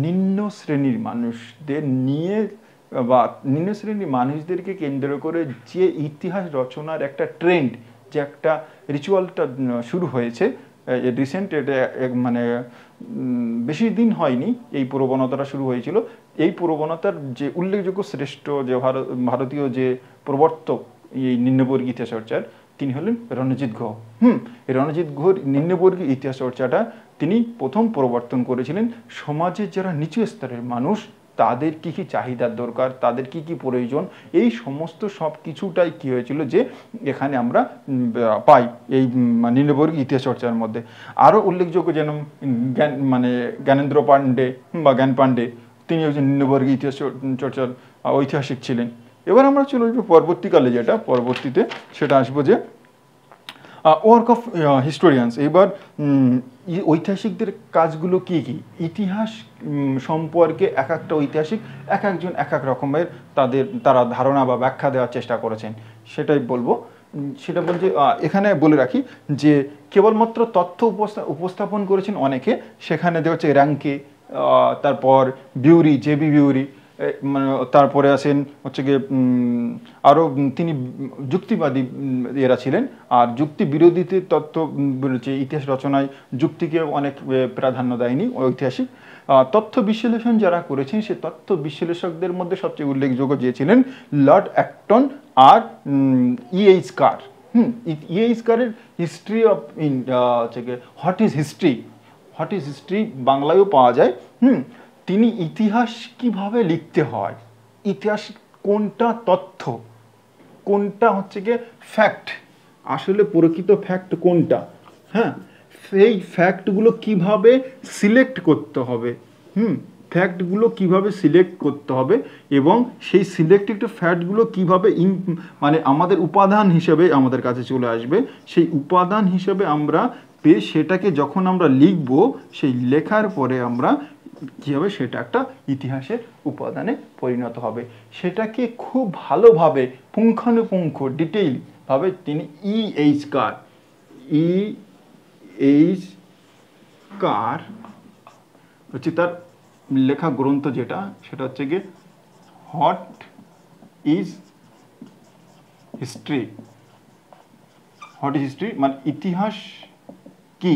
B: নিম্ন শ্রেণীর মানুষদের নিয়ে বা নিম্ন শ্রেণীর মানুষদেরকে কেন্দ্র করে যে ইতিহাস রচনার একটা ট্রেন্ড যে একটা রিচুয়ালটা শুরু হয়েছে রিসেন্ট এটা মানে বেশি দিন হয়নি এই প্রবণতাটা শুরু হয়েছিল এই প্রবণতার যে উল্লেখযোগ্য শ্রেষ্ঠ যে ভারতীয় যে প্রবর্তক এই নিম্নবর্গীয় ইতিহাস চর্চার তিনি হলেন রণজিৎ ঘ হুম রণজিৎ ঘোর নিম্নবর্গীয় ইতিহাস চর্চাটা তিনি প্রথম প্রবর্তন করেছিলেন সমাজের যারা নিচু স্তরের মানুষ তাদের কি কি চাহিদার দরকার তাদের কি কি প্রয়োজন এই সমস্ত সব কিছুটাই কী হয়েছিল যে এখানে আমরা পাই এই মানে নিম্নবর্গীয় ইতিহাস চর্চার মধ্যে আরও উল্লেখযোগ্য যেন জ্ঞান মানে জ্ঞানেন্দ্র পাণ্ডে বা জ্ঞান পাণ্ডে তিনি একজন নিম্নবর্গীয় ইতিহাস চর্চার ঐতিহাসিক ছিলেন এবার আমরা চলে আসবো পরবর্তীকালে যেটা পরবর্তীতে সেটা আসবো যে ওয়ার্ক অফ হিস্টোরিয়ানস এবার ঐতিহাসিকদের কাজগুলো কি কি ইতিহাস সম্পর্কে এক একটা ঐতিহাসিক এক একজন এক এক রকমের তাদের তারা ধারণা বা ব্যাখ্যা দেওয়ার চেষ্টা করেছেন সেটাই বলবো সেটা বলছে এখানে বলে রাখি যে কেবলমাত্র তথ্য উপস্থাপন করেছেন অনেকে সেখানে দেওয়া হচ্ছে র্যাঙ্কে তারপর বিউরি জেবি বিউরি মানে তারপরে আসেন হচ্ছে গিয়ে আরও তিনি যুক্তিবাদী এরা ছিলেন আর যুক্তি বিরোধীতে তত্ত্ব যে ইতিহাস রচনায় যুক্তিকে অনেক প্রাধান্য দেয়নি ঐতিহাসিক তথ্য বিশ্লেষণ যারা করেছেন সে তথ্য বিশ্লেষকদের মধ্যে সবচেয়ে উল্লেখযোগ্য যে ছিলেন লর্ড অ্যাক্টন আর ইএইস কার হুম ইএইচ কারের হিস্ট্রি অফ ইন হচ্ছে what is history what is history বাংলায়ও পাওয়া যায় হুম তিনি ইতিহাস কিভাবে লিখতে হয় ইতিহাস কোনটা তথ্য কোনটা হচ্ছে গিয়ে ফ্যাক্ট আসলে প্রকৃত ফ্যাক্ট কোনটা হ্যাঁ সেই ফ্যাক্টগুলো কিভাবে সিলেক্ট করতে হবে হুম ফ্যাক্টগুলো কিভাবে সিলেক্ট করতে হবে এবং সেই সিলেক্টেড ফ্যাক্টগুলো কিভাবে ইন মানে আমাদের উপাদান হিসেবে আমাদের কাছে চলে আসবে সেই উপাদান হিসেবে আমরা পেয়ে সেটাকে যখন আমরা লিখব সেই লেখার পরে আমরা কী হবে সেটা একটা ইতিহাসের উপাদানে পরিণত হবে সেটাকে খুব ভালোভাবে পুঙ্খানুপুঙ্খ ডিটেইলভাবে তিনি ই এইচ কার ই এইচ কার হচ্ছে তার লেখা গ্রন্থ যেটা সেটা হচ্ছে গিয়ে what is history what is history মানে ইতিহাস কি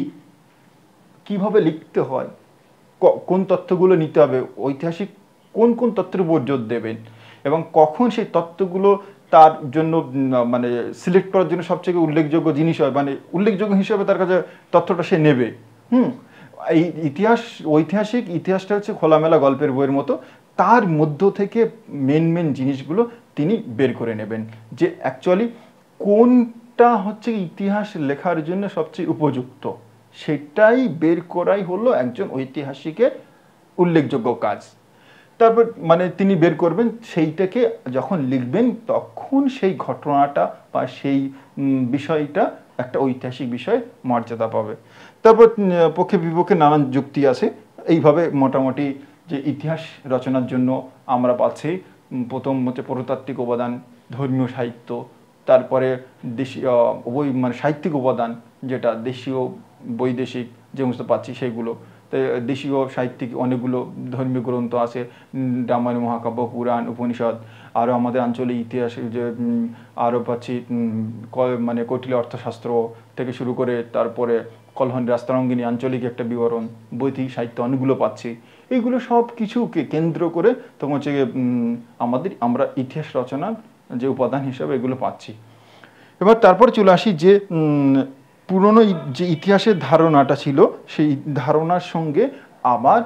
B: কিভাবে লিখতে হয় কোন তথ্যগুলো নিতে হবে ঐতিহাসিক কোন কোন তথ্যের উপর জোর দেবেন এবং কখন সেই তত্ত্বগুলো তার জন্য মানে সিলেক্ট করার জন্য সবচেয়ে উল্লেখযোগ্য জিনিস হয় মানে উল্লেখযোগ্য হিসাবে তার কাছে তথ্যটা সে নেবে হুম এই ইতিহাস ঐতিহাসিক ইতিহাসটা হচ্ছে খোলামেলা গল্পের বইয়ের মতো তার মধ্য থেকে মেন মেন জিনিসগুলো তিনি বের করে নেবেন যে অ্যাকচুয়ালি কোন কোনটা হচ্ছে ইতিহাস লেখার জন্য সবচেয়ে উপযুক্ত সেটাই বের করাই হলো একজন ঐতিহাসিকের উল্লেখযোগ্য কাজ তারপর মানে তিনি বের করবেন সেইটাকে যখন লিখবেন তখন সেই ঘটনাটা বা সেই বিষয়টা একটা ঐতিহাসিক বিষয় মর্যাদা পাবে তারপর পক্ষে বিপক্ষে নানান যুক্তি আছে এইভাবে মোটামুটি যে ইতিহাস রচনার জন্য আমরা পাচ্ছি প্রথম হচ্ছে প্রতাত্ত্বিক অবদান ধর্মীয় সাহিত্য তারপরে দেশীয় বই মানে সাহিত্যিক উপাদান যেটা দেশীয় বৈদেশিক যে সমস্ত পাচ্ছি সেগুলো দেশীয় সাহিত্যিক অনেকগুলো ধর্মীয় গ্রন্থ আছে রামায়ণ মহাকাব্য পুরাণ উপনিষদ আরও আমাদের আঞ্চলিক ইতিহাস যে আরও পাচ্ছি মানে কটিল অর্থশাস্ত্র থেকে শুরু করে তারপরে কলহন রাস্তারঙ্গিনী আঞ্চলিক একটা বিবরণ বৈদিক সাহিত্য অনেকগুলো পাচ্ছি এইগুলো সব কিছুকে কেন্দ্র করে তখন হচ্ছে আমাদের আমরা ইতিহাস রচনা যে উপাদান হিসাবে এগুলো পাচ্ছি এবার তারপর চলে আসি যে পুরনো যে ইতিহাসের ধারণাটা ছিল সেই ধারণার সঙ্গে আবার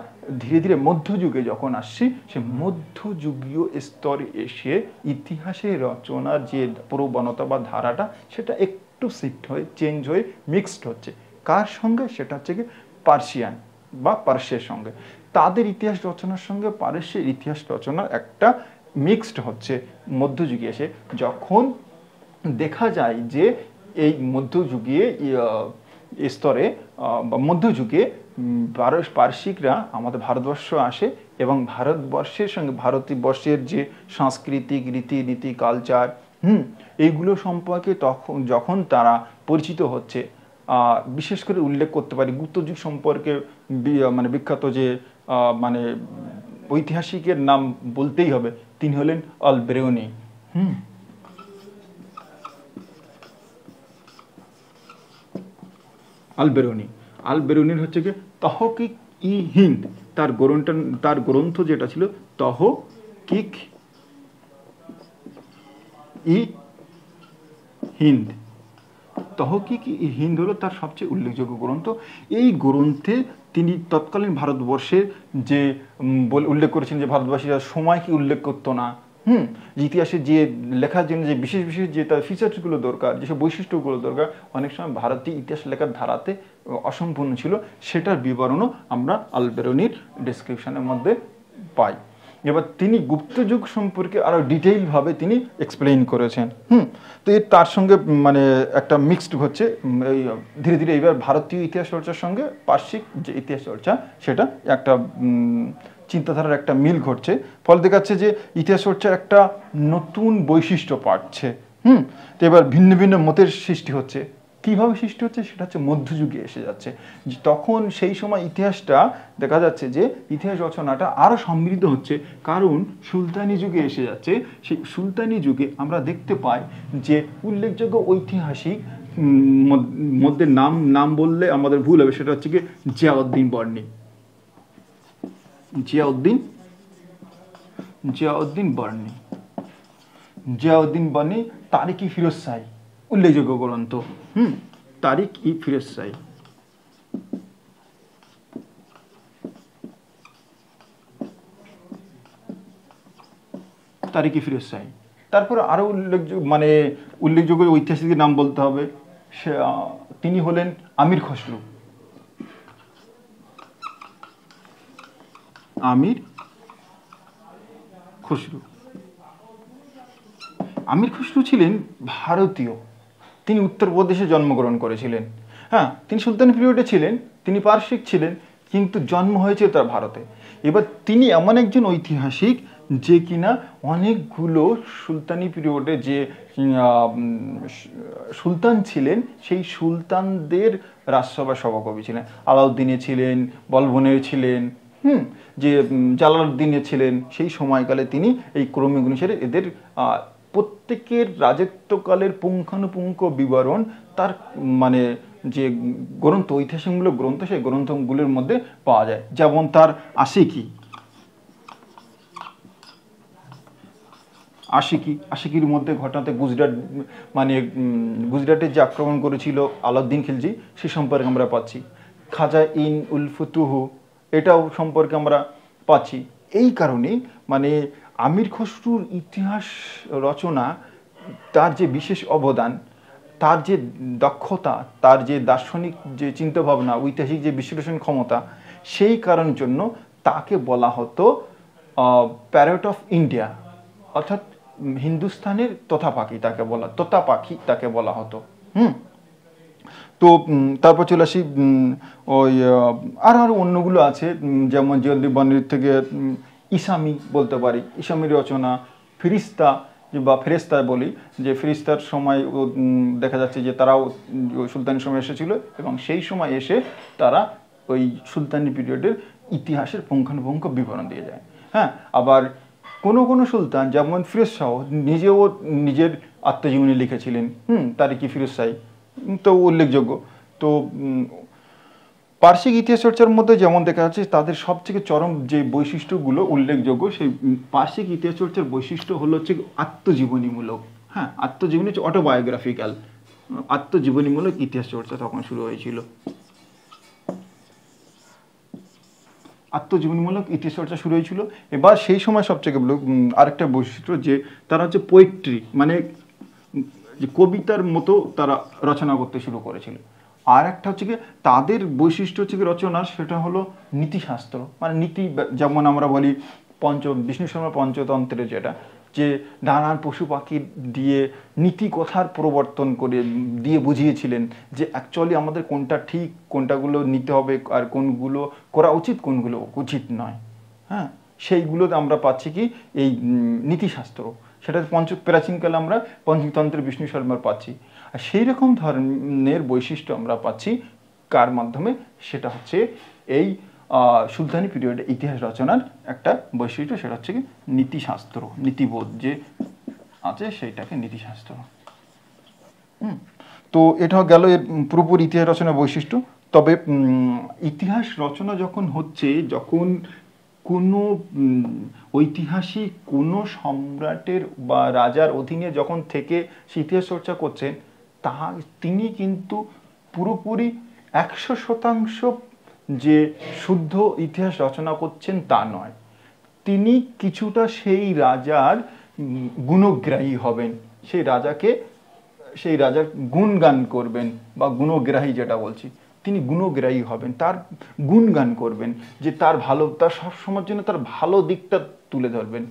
B: ধীরে ধীরে মধ্যযুগে যখন আসছি সে মধ্যযুগীয় স্তরে এসে ইতিহাসের রচনার যে প্রবণতা বা ধারাটা সেটা একটু শিফট হয়ে চেঞ্জ হয়ে মিক্সড হচ্ছে কার সঙ্গে সেটা হচ্ছে কি পার্সিয়ান বা পার্সের সঙ্গে তাদের ইতিহাস রচনার সঙ্গে পারস্যের ইতিহাস রচনার একটা মিক্সড হচ্ছে মধ্যযুগে এসে যখন দেখা যায় যে এই মধ্যযুগে স্তরে বা মধ্যযুগে পারস পার্শ্বিকরা আমাদের ভারতবর্ষ আসে এবং ভারতবর্ষের সঙ্গে ভারতবর্ষের যে সাংস্কৃতিক রীতিনীতি কালচার হুম এইগুলো সম্পর্কে তখন যখন তারা পরিচিত হচ্ছে বিশেষ করে উল্লেখ করতে পারি গুপ্তযুগ সম্পর্কে মানে বিখ্যাত যে মানে ঐতিহাসিকের নাম বলতেই হবে তিনি হলেন অল বেরোনি হুম আল বেরোনি আল হচ্ছে কি তহকিক ই হিন্দ তার গ্রন্থ তার গ্রন্থ যেটা ছিল তহ কিক ই হিন্দ তহকিক হিন্দ হলো তার সবচেয়ে উল্লেখযোগ্য গ্রন্থ এই গ্রন্থে তিনি তৎকালীন ভারতবর্ষের যে উল্লেখ করেছেন যে ভারতবাসীরা সময়কে উল্লেখ করতো না হুম ইতিহাসে যে লেখার জন্য যে বিশেষ বিশেষ যে তার ফিচার্সগুলো দরকার যেসব বৈশিষ্ট্যগুলো দরকার অনেক সময় ভারতীয় ইতিহাস লেখার ধারাতে অসম্পূর্ণ ছিল সেটার বিবরণও আমরা আলবেরনির ডিসক্রিপশানের মধ্যে পাই এবার তিনি গুপ্তযুগ সম্পর্কে আরও ডিটেইলভাবে তিনি এক্সপ্লেইন করেছেন হুম তো এর তার সঙ্গে মানে একটা মিক্সড হচ্ছে ধীরে ধীরে এইবার ভারতীয় ইতিহাস চর্চার সঙ্গে পার্শ্বিক যে ইতিহাস চর্চা সেটা একটা চিন্তাধারার একটা মিল ঘটছে ফলে দেখাচ্ছে যে ইতিহাস চর্চার একটা নতুন বৈশিষ্ট্য পাচ্ছে হুম তো এবার ভিন্ন ভিন্ন মতের সৃষ্টি হচ্ছে কিভাবে সৃষ্টি হচ্ছে সেটা হচ্ছে মধ্যযুগে এসে যাচ্ছে তখন সেই সময় ইতিহাসটা দেখা যাচ্ছে যে ইতিহাস রচনাটা আরও সমৃদ্ধ হচ্ছে কারণ সুলতানি যুগে এসে যাচ্ছে সেই সুলতানি যুগে আমরা দেখতে পাই যে উল্লেখযোগ্য ঐতিহাসিক মধ্যে নাম নাম বললে আমাদের ভুল হবে সেটা হচ্ছে কি জিয়াউদ্দিন বর্ণি জিয়াউদ্দিন জিয়াউদ্দিন বর্ণি জিয়াউদ্দিন বর্ণি তারিকি ফিরোজ সাহি উল্লেখযোগ্য গ্রন্থ হুম তারিখ ই ফিরোজ সাই তারিক ই ফিরোজ সাই তারপর আরও উল্লেখযোগ্য মানে উল্লেখযোগ্য ঐতিহাসিকের নাম বলতে হবে সে তিনি হলেন আমির খসরু আমির খসরু আমির খসরু ছিলেন ভারতীয় তিনি উত্তরপ্রদেশে জন্মগ্রহণ করেছিলেন হ্যাঁ তিনি সুলতানি পিরিয়ডে ছিলেন তিনি পার্শ্বিক ছিলেন কিন্তু জন্ম হয়েছে তার ভারতে এবার তিনি এমন একজন ঐতিহাসিক যে কিনা অনেকগুলো সুলতানি পিরিয়ডে যে সুলতান ছিলেন সেই সুলতানদের রাজসভা সভাকবি ছিলেন আলাউদ্দিনে ছিলেন বলবনে ছিলেন হুম যে জালালউদ্দিনে ছিলেন সেই সময়কালে তিনি এই ক্রমিক অনুসারে এদের প্রত্যেকের রাজত্বকালের পুঙ্খানুপুঙ্খ বিবরণ তার মানে যে গ্রন্থ ঐতিহাসিকমূলক গ্রন্থ সেই গ্রন্থগুলির মধ্যে পাওয়া যায় যেমন তার আশিকি আশিকি আশিকির মধ্যে ঘটনাতে গুজরাট মানে গুজরাটের যে আক্রমণ করেছিল আলাউদ্দিন খিলজি সে সম্পর্কে আমরা পাচ্ছি খাজা ইন উলফুতুহু এটাও সম্পর্কে আমরা পাচ্ছি এই কারণে মানে আমির খসরুর ইতিহাস রচনা তার যে বিশেষ অবদান তার যে দক্ষতা তার যে দার্শনিক যে চিন্তাভাবনা ঐতিহাসিক যে বিশ্লেষণ ক্ষমতা সেই কারণ জন্য তাকে বলা হতো প্যারট অফ ইন্ডিয়া অর্থাৎ হিন্দুস্তানের তথা পাখি তাকে বলা তথা পাখি তাকে বলা হতো হুম তো তারপর চলে আসি ওই আর আরও অন্যগুলো আছে যেমন জলদি বন্দির থেকে ইসামি বলতে পারি ইসামি রচনা ফিরিস্তা বা ফেরিস্তায় বলি যে ফিরিস্তার সময় দেখা যাচ্ছে যে তারাও সুলতানি সময় এসেছিল এবং সেই সময় এসে তারা ওই সুলতানি পিরিয়ডের ইতিহাসের পুঙ্খানুপুঙ্খ বিবরণ দিয়ে যায় হ্যাঁ আবার কোনো কোনো সুলতান যেমন ফিরোজ শাহ নিজেও নিজের আত্মজীবনী লিখেছিলেন হুম তারিকি ফিরোজ শাহী তো উল্লেখযোগ্য তো পার্শ্বিক ইতিহাস চর্চার মধ্যে যেমন দেখা যাচ্ছে তাদের সবথেকে চরম যে বৈশিষ্ট্যগুলো উল্লেখযোগ্য সেই পার্শ্বিক ইতিহাস চর্চার বৈশিষ্ট্য হলো হচ্ছে আত্মজীবনীমূলক হ্যাঁ আত্মজীবনী হচ্ছে অটোবায়োগ্রাফিক্যাল আত্মজীবনীমূলক ইতিহাস চর্চা তখন শুরু হয়েছিল আত্মজীবনীমূলক ইতিহাস চর্চা শুরু হয়েছিল এবার সেই সময় সবচেয়ে আরেকটা বৈশিষ্ট্য যে তারা হচ্ছে পোয়েট্রি মানে যে কবিতার মতো তারা রচনা করতে শুরু করেছিল আর একটা হচ্ছে কি তাদের বৈশিষ্ট্য হচ্ছে কি রচনার সেটা হলো নীতিশাস্ত্র মানে নীতি যেমন আমরা বলি পঞ্চ বিষ্ণু শর্মা পঞ্চতন্ত্রের যেটা যে নানান পশু পাখি দিয়ে নীতি কথার প্রবর্তন করে দিয়ে বুঝিয়েছিলেন যে অ্যাকচুয়ালি আমাদের কোনটা ঠিক কোনটাগুলো নিতে হবে আর কোনগুলো করা উচিত কোনগুলো উচিত নয় হ্যাঁ সেইগুলো আমরা পাচ্ছি কি এই নীতিশাস্ত্র সেটা পঞ্চ প্রাচীনকালে আমরা পঞ্চতন্ত্রের বিষ্ণু শর্মার পাচ্ছি সেই রকম ধরনের বৈশিষ্ট্য আমরা পাচ্ছি কার মাধ্যমে সেটা হচ্ছে এই সুলতানি পিরিয়ডের ইতিহাস রচনার একটা বৈশিষ্ট্য সেটা হচ্ছে নীতিশাস্ত্র নীতিবোধ যে আছে সেইটাকে নীতিশাস্ত্র হুম তো এটা গেল এর পুরোপুরি ইতিহাস রচনার বৈশিষ্ট্য তবে ইতিহাস রচনা যখন হচ্ছে যখন কোনো ঐতিহাসিক কোনো সম্রাটের বা রাজার অধীনে যখন থেকে সে ইতিহাস চর্চা করছেন তাহা তিনি কিন্তু পুরোপুরি একশো শতাংশ যে শুদ্ধ ইতিহাস রচনা করছেন তা নয় তিনি কিছুটা সেই রাজার গুণগ্রাহী হবেন সেই রাজাকে সেই রাজার গুণগান করবেন বা গুণগ্রাহী যেটা বলছি তিনি গুণগ্রাহী হবেন তার গুণগান করবেন যে তার ভালো তার সবসময়ের জন্য তার ভালো দিকটা তুলে ধরবেন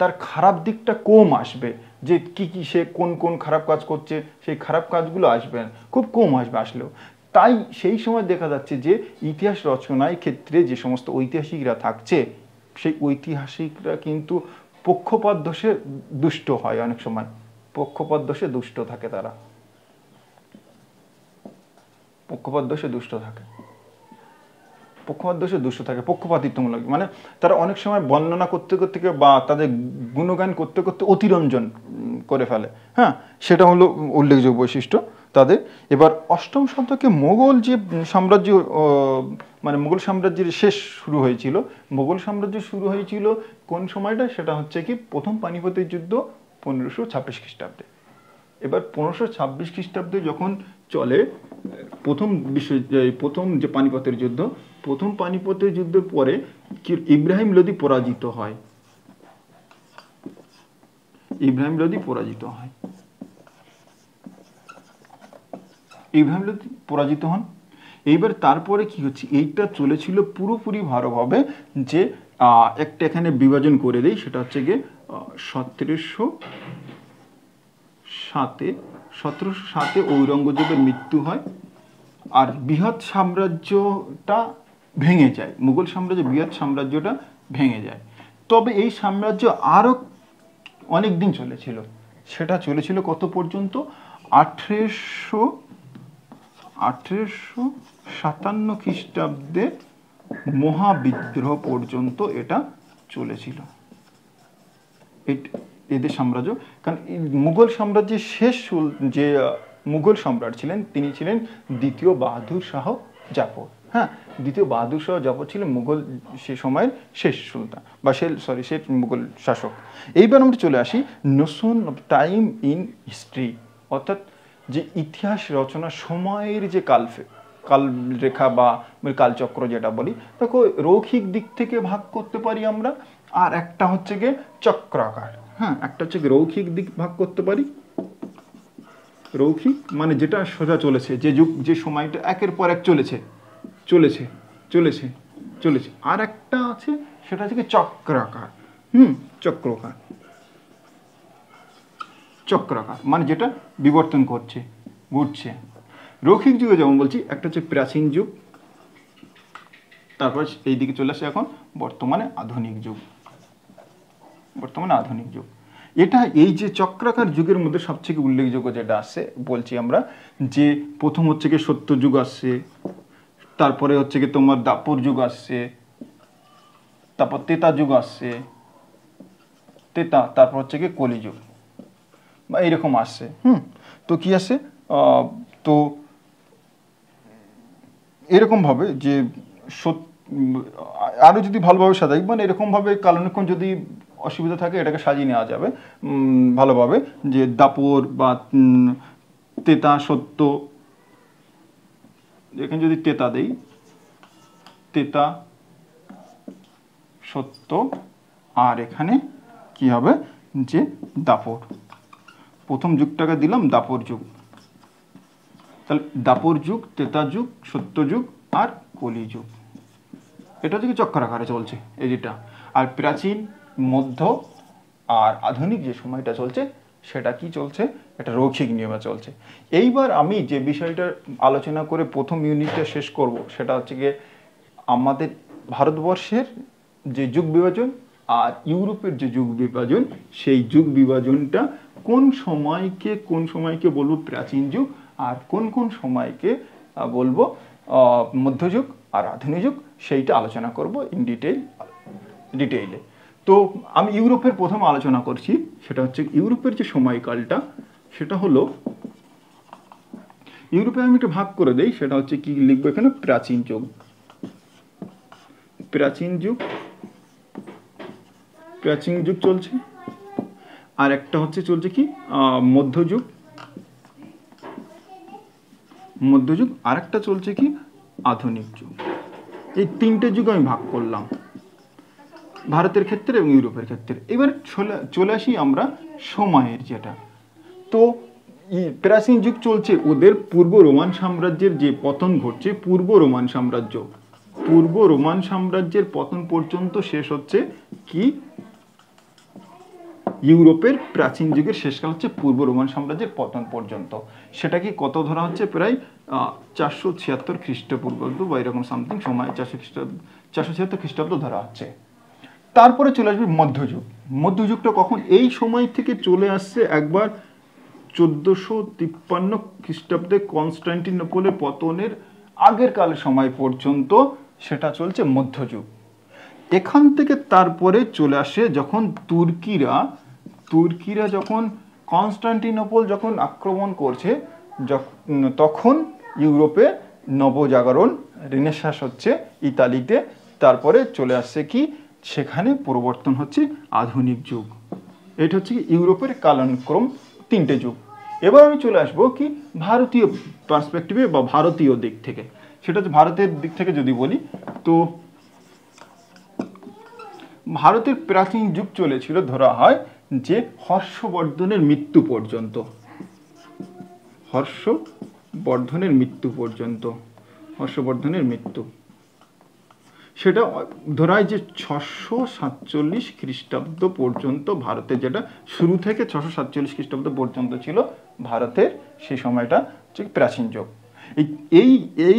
B: তার খারাপ দিকটা কম আসবে যে কি কি সে কোন কোন খারাপ কাজ করছে সেই খারাপ কাজগুলো আসবে খুব কম আসবে আসলেও তাই সেই সময় দেখা যাচ্ছে যে ইতিহাস রচনায় ক্ষেত্রে যে সমস্ত ঐতিহাসিকরা থাকছে সেই ঐতিহাসিকরা কিন্তু পক্ষপাত দোষে দুষ্ট হয় অনেক সময় পক্ষপাত দোষে দুষ্ট থাকে তারা পক্ষপাত দোষে দুষ্ট থাকে পক্ষপাত দোষে দুষ্ট থাকে পক্ষপাতিত্বমূলক মানে তারা অনেক সময় বর্ণনা করতে করতে বা তাদের গুণগান করতে করতে অতিরঞ্জন করে ফেলে হ্যাঁ সেটা হলো উল্লেখযোগ্য বৈশিষ্ট্য তাদের এবার অষ্টম শতকে মোগল যে সাম্রাজ্য মানে মোগল সাম্রাজ্যের শেষ শুরু হয়েছিল মোগল সাম্রাজ্য শুরু হয়েছিল কোন সময়টা সেটা হচ্ছে কি প্রথম পানিপতের যুদ্ধ পনেরোশো ছাব্বিশ খ্রিস্টাব্দে এবার পনেরোশো ছাব্বিশ খ্রিস্টাব্দে যখন চলে প্রথম বিশ্ব প্রথম যে পানিপথের যুদ্ধ প্রথম পানিপথের যুদ্ধের পরে ইব্রাহিম লোদি পরাজিত হয় ইব্রাহিম লোদি পরাজিত হয় ইব্রাহিম লোদি পরাজিত হন এইবার তারপরে কি হচ্ছে এইটা চলেছিল পুরোপুরি ভালোভাবে যে একটা এখানে বিভাজন করে দেই সেটা হচ্ছে গিয়ে সতেরোশো সাতে সতেরোশো সাতে ঔরঙ্গজেবের মৃত্যু হয় আর বৃহৎ সাম্রাজ্যটা ভেঙে যায় মুঘল সাম্রাজ্য বৃহৎ সাম্রাজ্যটা ভেঙে যায় তবে এই সাম্রাজ্য আরও অনেক দিন চলেছিল সেটা চলেছিল কত পর্যন্ত আঠেরোশো আঠেরোশো সাতান্ন খ্রিস্টাব্দের মহাবিদ্রোহ পর্যন্ত এটা চলেছিল এদের সাম্রাজ্য কারণ মুঘল সাম্রাজ্যের শেষ যে মুঘল সম্রাট ছিলেন তিনি ছিলেন দ্বিতীয় বাহাদুর শাহ জাফর হ্যাঁ দ্বিতীয় বাহাদুর শাহ জাফর ছিলেন মুঘল সে সময়ের শেষ সুলতান বা সে সরি সে মুঘল শাসক এইবার আমরা চলে আসি notion of time in history অর্থাৎ যে ইতিহাস রচনা সময়ের যে কালফে কালরেখা বা কালচক্র যেটা বলি দেখো রৌখিক দিক থেকে ভাগ করতে পারি আমরা আর একটা হচ্ছে গিয়ে চক্রাকার হ্যাঁ একটা হচ্ছে রৌখিক দিক ভাগ করতে পারি রৌখিক মানে যেটা সোজা চলেছে যে যুগ যে সময়টা একের পর এক চলেছে চলেছে চলেছে চলেছে আর একটা আছে সেটা হচ্ছে কি চক্রাকার হুম চক্রকার চক্রাকার মানে যেটা বিবর্তন করছে ঘুরছে রৌখিক যুগে যেমন বলছি একটা হচ্ছে প্রাচীন যুগ তারপর এই দিকে চলে আসে এখন বর্তমানে আধুনিক যুগ বর্তমানে আধুনিক যুগ এটা এই যে চক্রাকার যুগের মধ্যে সবথেকে উল্লেখযোগ্য যেটা আসে বলছি আমরা যে প্রথম হচ্ছে কি সত্য যুগ আসছে তারপরে হচ্ছে কি তোমার দাপুর যুগ আসছে তারপর তেতা যুগ আসছে তেতা তারপর হচ্ছে কি কলিযুগ বা এইরকম আসছে হুম তো কি আছে তো এরকমভাবে যে আরও যদি ভালোভাবে সাজাই মানে এরকমভাবে কালনক্ষণ যদি অসুবিধা থাকে এটাকে সাজিয়ে নেওয়া যাবে ভালোভাবে যে দাপর বা তেতা সত্য এখানে যদি তেতা দেই তেতা সত্য আর এখানে কি হবে যে দাপর প্রথম যুগটাকে দিলাম দাপর যুগ তাহলে দাপর যুগ তেতা যুগ সত্য যুগ আর কলি যুগ এটা হচ্ছে চক্রাকারে চলছে এই যেটা আর প্রাচীন মধ্য আর আধুনিক যে সময়টা চলছে সেটা কি চলছে এটা রৈখিক নিয়মে চলছে এইবার আমি যে বিষয়টা আলোচনা করে প্রথম ইউনিটটা শেষ করব সেটা হচ্ছে গিয়ে আমাদের ভারতবর্ষের যে যুগ বিভাজন আর ইউরোপের যে যুগ বিভাজন সেই যুগ বিভাজনটা কোন সময়কে কোন সময়কে বলবো প্রাচীন যুগ আর কোন কোন সময়কে বলবো মধ্যযুগ আর আধুনিক যুগ সেইটা আলোচনা করব ইন ডিটেইল ডিটেইলে তো আমি ইউরোপের প্রথম আলোচনা করছি সেটা হচ্ছে ইউরোপের যে সময়কালটা সেটা হলো ইউরোপে আমি একটু ভাগ করে দেই সেটা হচ্ছে কি লিখবো এখানে প্রাচীন যুগ প্রাচীন যুগ প্রাচীন যুগ চলছে আর একটা হচ্ছে চলছে কি মধ্যযুগ মধ্যযুগ আর একটা চলছে কি আধুনিক যুগ এই তিনটে যুগ আমি ভাগ করলাম ভারতের ক্ষেত্রে এবং ইউরোপের ক্ষেত্রে এবার চলে আসি আমরা সময়ের যেটা তো প্রাচীন যুগ চলছে ওদের পূর্ব রোমান সাম্রাজ্যের যে পতন ঘটছে পূর্ব রোমান সাম্রাজ্য পূর্ব রোমান সাম্রাজ্যের পতন পর্যন্ত শেষ হচ্ছে কি ইউরোপের প্রাচীন যুগের শেষকাল হচ্ছে পূর্ব রোমান সাম্রাজ্যের পতন পর্যন্ত সেটাকে কত ধরা হচ্ছে প্রায় চারশো ছিয়াত্তর খ্রিস্টপূর্বাব্দ বা এরকম সামথিং সময় চারশো খ্রিস্টাব্দ চারশো ছিয়াত্তর খ্রিস্টাব্দ ধরা হচ্ছে তারপরে চলে আসবে মধ্যযুগ মধ্যযুগটা কখন এই সময় থেকে চলে আসছে একবার চোদ্দোশো তিপ্পান্ন খ্রিস্টাব্দে কনস্টান্টিনোপলে পতনের আগের সময় পর্যন্ত সেটা চলছে মধ্যযুগ এখান থেকে তারপরে চলে আসে যখন তুর্কিরা তুর্কিরা যখন কনস্টান্টিনোপল যখন আক্রমণ করছে তখন ইউরোপে নবজাগরণ রিনেশাস হচ্ছে ইতালিতে তারপরে চলে আসছে কি সেখানে পরিবর্তন হচ্ছে আধুনিক যুগ এটা হচ্ছে কি ইউরোপের কালানুক্রম তিনটে যুগ এবার আমি চলে আসব কি ভারতীয় পার্সপেক্টিভে বা ভারতীয় দিক থেকে সেটা হচ্ছে ভারতের দিক থেকে যদি বলি তো ভারতের প্রাচীন যুগ চলেছিল ধরা হয় যে হর্ষবর্ধনের মৃত্যু পর্যন্ত হর্ষবর্ধনের মৃত্যু পর্যন্ত হর্ষবর্ধনের মৃত্যু সেটা ধরা হয় যে ছশো সাতচল্লিশ খ্রিস্টাব্দ পর্যন্ত ভারতে যেটা শুরু থেকে ছশো সাতচল্লিশ খ্রিস্টাব্দ পর্যন্ত ছিল ভারতের সে সময়টা হচ্ছে প্রাচীন যুগ এই এই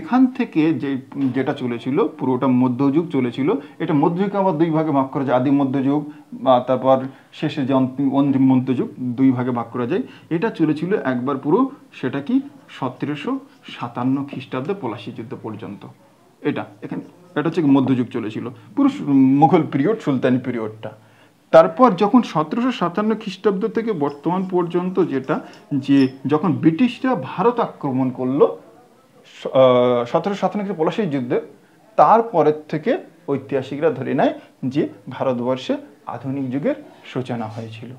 B: এখান থেকে যে যেটা চলেছিল পুরোটা মধ্যযুগ চলেছিল এটা মধ্যযুগকে আবার দুই ভাগে ভাগ করা যায় আদি মধ্যযুগ বা তারপর শেষে যে অন্তিম মধ্যযুগ দুই ভাগে ভাগ করা যায় এটা চলেছিল একবার পুরো সেটা কি সতেরোশো সাতান্ন খ্রিস্টাব্দে পলাশী যুদ্ধ পর্যন্ত এটা এখানে এটা হচ্ছে মধ্যযুগ চলেছিল পুরো মুঘল পিরিয়ড সুলতানি পিরিয়ডটা তারপর যখন সতেরোশো সাতান্ন খ্রিস্টাব্দ থেকে বর্তমান পর্যন্ত যেটা যে যখন ব্রিটিশরা ভারত আক্রমণ করলো সতেরোশো সাতান্ন পলাশীর যুদ্ধে তারপরের থেকে ঐতিহাসিকরা ধরে নেয় যে ভারতবর্ষে আধুনিক যুগের সূচনা হয়েছিল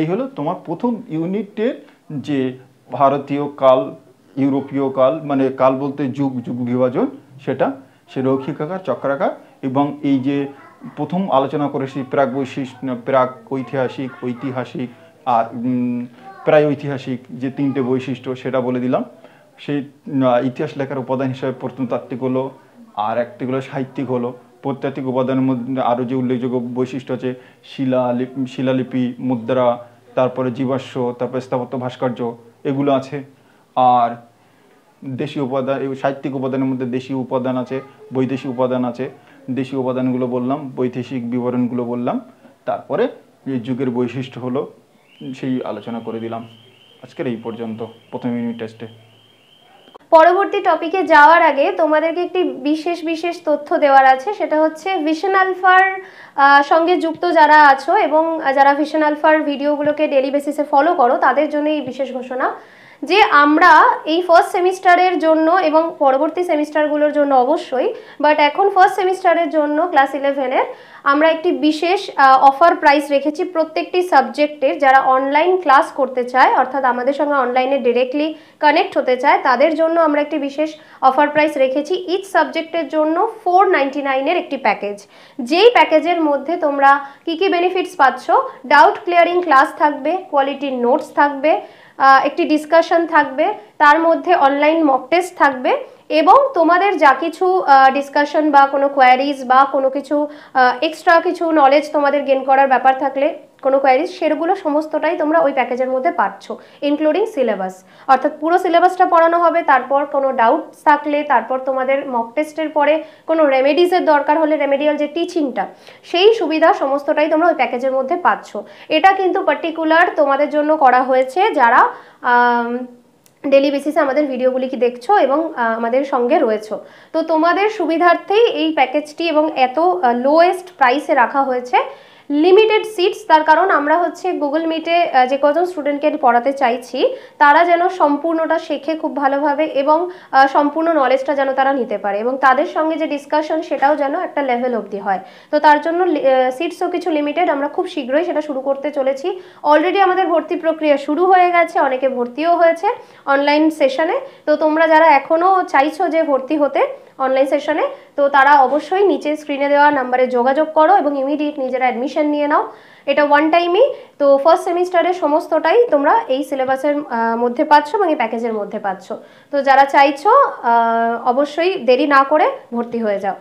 B: এই হলো তোমার প্রথম ইউনিটের যে ভারতীয় কাল ইউরোপীয় কাল মানে কাল বলতে যুগ যুগ বিভাজন সেটা সে রৌখিক আকার চক্রাকার এবং এই যে প্রথম আলোচনা করেছি প্রাক বৈশিষ্ট্য প্রাক ঐতিহাসিক ঐতিহাসিক আর প্রায় ঐতিহাসিক যে তিনটে বৈশিষ্ট্য সেটা বলে দিলাম সেই ইতিহাস লেখার উপাদান হিসাবে প্রত্নতাত্ত্বিক হলো আর একটি হলো সাহিত্যিক হলো প্রত্যাত্ত্বিক উপাদানের মধ্যে আরও যে উল্লেখযোগ্য বৈশিষ্ট্য আছে শিলা শিলালিপি মুদ্রা তারপরে জীবাশ্ম তারপরে স্থাপত্য ভাস্কর্য এগুলো আছে আর দেশীয় উপাদান এই সাহিত্যিক উপাদানের মধ্যে দেশীয় উপাদান আছে বৈদেশিক উপাদান আছে দেশীয় উপাদানগুলো বললাম বৈদেশিক বিবরণগুলো বললাম তারপরে এই যুগের বৈশিষ্ট্য হলো সেই আলোচনা করে দিলাম আজকের এই পর্যন্ত প্রথম ইউনিট টেস্টে
A: পরবর্তী টপিকে যাওয়ার আগে তোমাদেরকে একটি বিশেষ বিশেষ তথ্য দেওয়ার আছে সেটা হচ্ছে ভিশন আলফার সঙ্গে যুক্ত যারা আছো এবং যারা ভিশন আলফার ভিডিওগুলোকে ডেলি বেসিসে ফলো করো তাদের জন্য এই বিশেষ ঘোষণা যে আমরা এই ফার্স্ট সেমিস্টারের জন্য এবং পরবর্তী সেমিস্টারগুলোর জন্য অবশ্যই বাট এখন ফার্স্ট সেমিস্টারের জন্য ক্লাস ইলেভেনের আমরা একটি বিশেষ অফার প্রাইস রেখেছি প্রত্যেকটি সাবজেক্টের যারা অনলাইন ক্লাস করতে চায় অর্থাৎ আমাদের সঙ্গে অনলাইনে ডিরেক্টলি কানেক্ট হতে চায় তাদের জন্য আমরা একটি বিশেষ অফার প্রাইস রেখেছি ইচ সাবজেক্টের জন্য ফোর নাইনটি নাইনের একটি প্যাকেজ যেই প্যাকেজের মধ্যে তোমরা কী কী বেনিফিটস পাচ্ছ ডাউট ক্লিয়ারিং ক্লাস থাকবে কোয়ালিটির নোটস থাকবে একটি ডিসকাশন থাকবে তার মধ্যে অনলাইন মক টেস্ট থাকবে এবং তোমাদের যা কিছু ডিসকাশন বা কোনো কোয়ারিজ বা কোনো কিছু এক্সট্রা কিছু নলেজ তোমাদের গেন করার ব্যাপার থাকলে কোনো কোয়ারিজ সেগুলো সমস্তটাই তোমরা ওই প্যাকেজের মধ্যে পাচ্ছ ইনক্লুডিং সিলেবাস অর্থাৎ পুরো সিলেবাসটা পড়ানো হবে তারপর কোনো ডাউট থাকলে তারপর তোমাদের মক টেস্টের পরে কোনো রেমেডিসের দরকার হলে রেমেডিয়াল যে টিচিংটা সেই সুবিধা সমস্তটাই তোমরা ওই প্যাকেজের মধ্যে পাচ্ছ এটা কিন্তু পার্টিকুলার তোমাদের জন্য করা হয়েছে যারা ডেলি বেসিসে আমাদের ভিডিওগুলি কি দেখছো এবং আমাদের সঙ্গে রয়েছো তো তোমাদের সুবিধার্থেই এই প্যাকেজটি এবং এত লোয়েস্ট প্রাইসে রাখা হয়েছে লিমিটেড সিটস তার কারণ আমরা হচ্ছে গুগল মিটে যে কজন স্টুডেন্টকে পড়াতে চাইছি তারা যেন সম্পূর্ণটা শেখে খুব ভালোভাবে এবং সম্পূর্ণ নলেজটা যেন তারা নিতে পারে এবং তাদের সঙ্গে যে ডিসকাশন সেটাও যেন একটা লেভেল অবধি হয় তো তার জন্য সিটসও কিছু লিমিটেড আমরা খুব শীঘ্রই সেটা শুরু করতে চলেছি অলরেডি আমাদের ভর্তি প্রক্রিয়া শুরু হয়ে গেছে অনেকে ভর্তিও হয়েছে অনলাইন সেশনে তো তোমরা যারা এখনও চাইছো যে ভর্তি হতে অনলাইন সেশনে তো তারা অবশ্যই নিচে স্ক্রিনে দেওয়া নাম্বারে যোগাযোগ করো এবং ইমিডিয়েট নিজেরা অ্যাডমিশন নিয়ে নাও এটা ওয়ান টাইমই তো ফার্স্ট সেমিস্টারের সমস্তটাই তোমরা এই সিলেবাসের মধ্যে পাচ্ছ এবং এই প্যাকেজের মধ্যে পাচ্ছ তো যারা চাইছো অবশ্যই দেরি না করে ভর্তি হয়ে যাও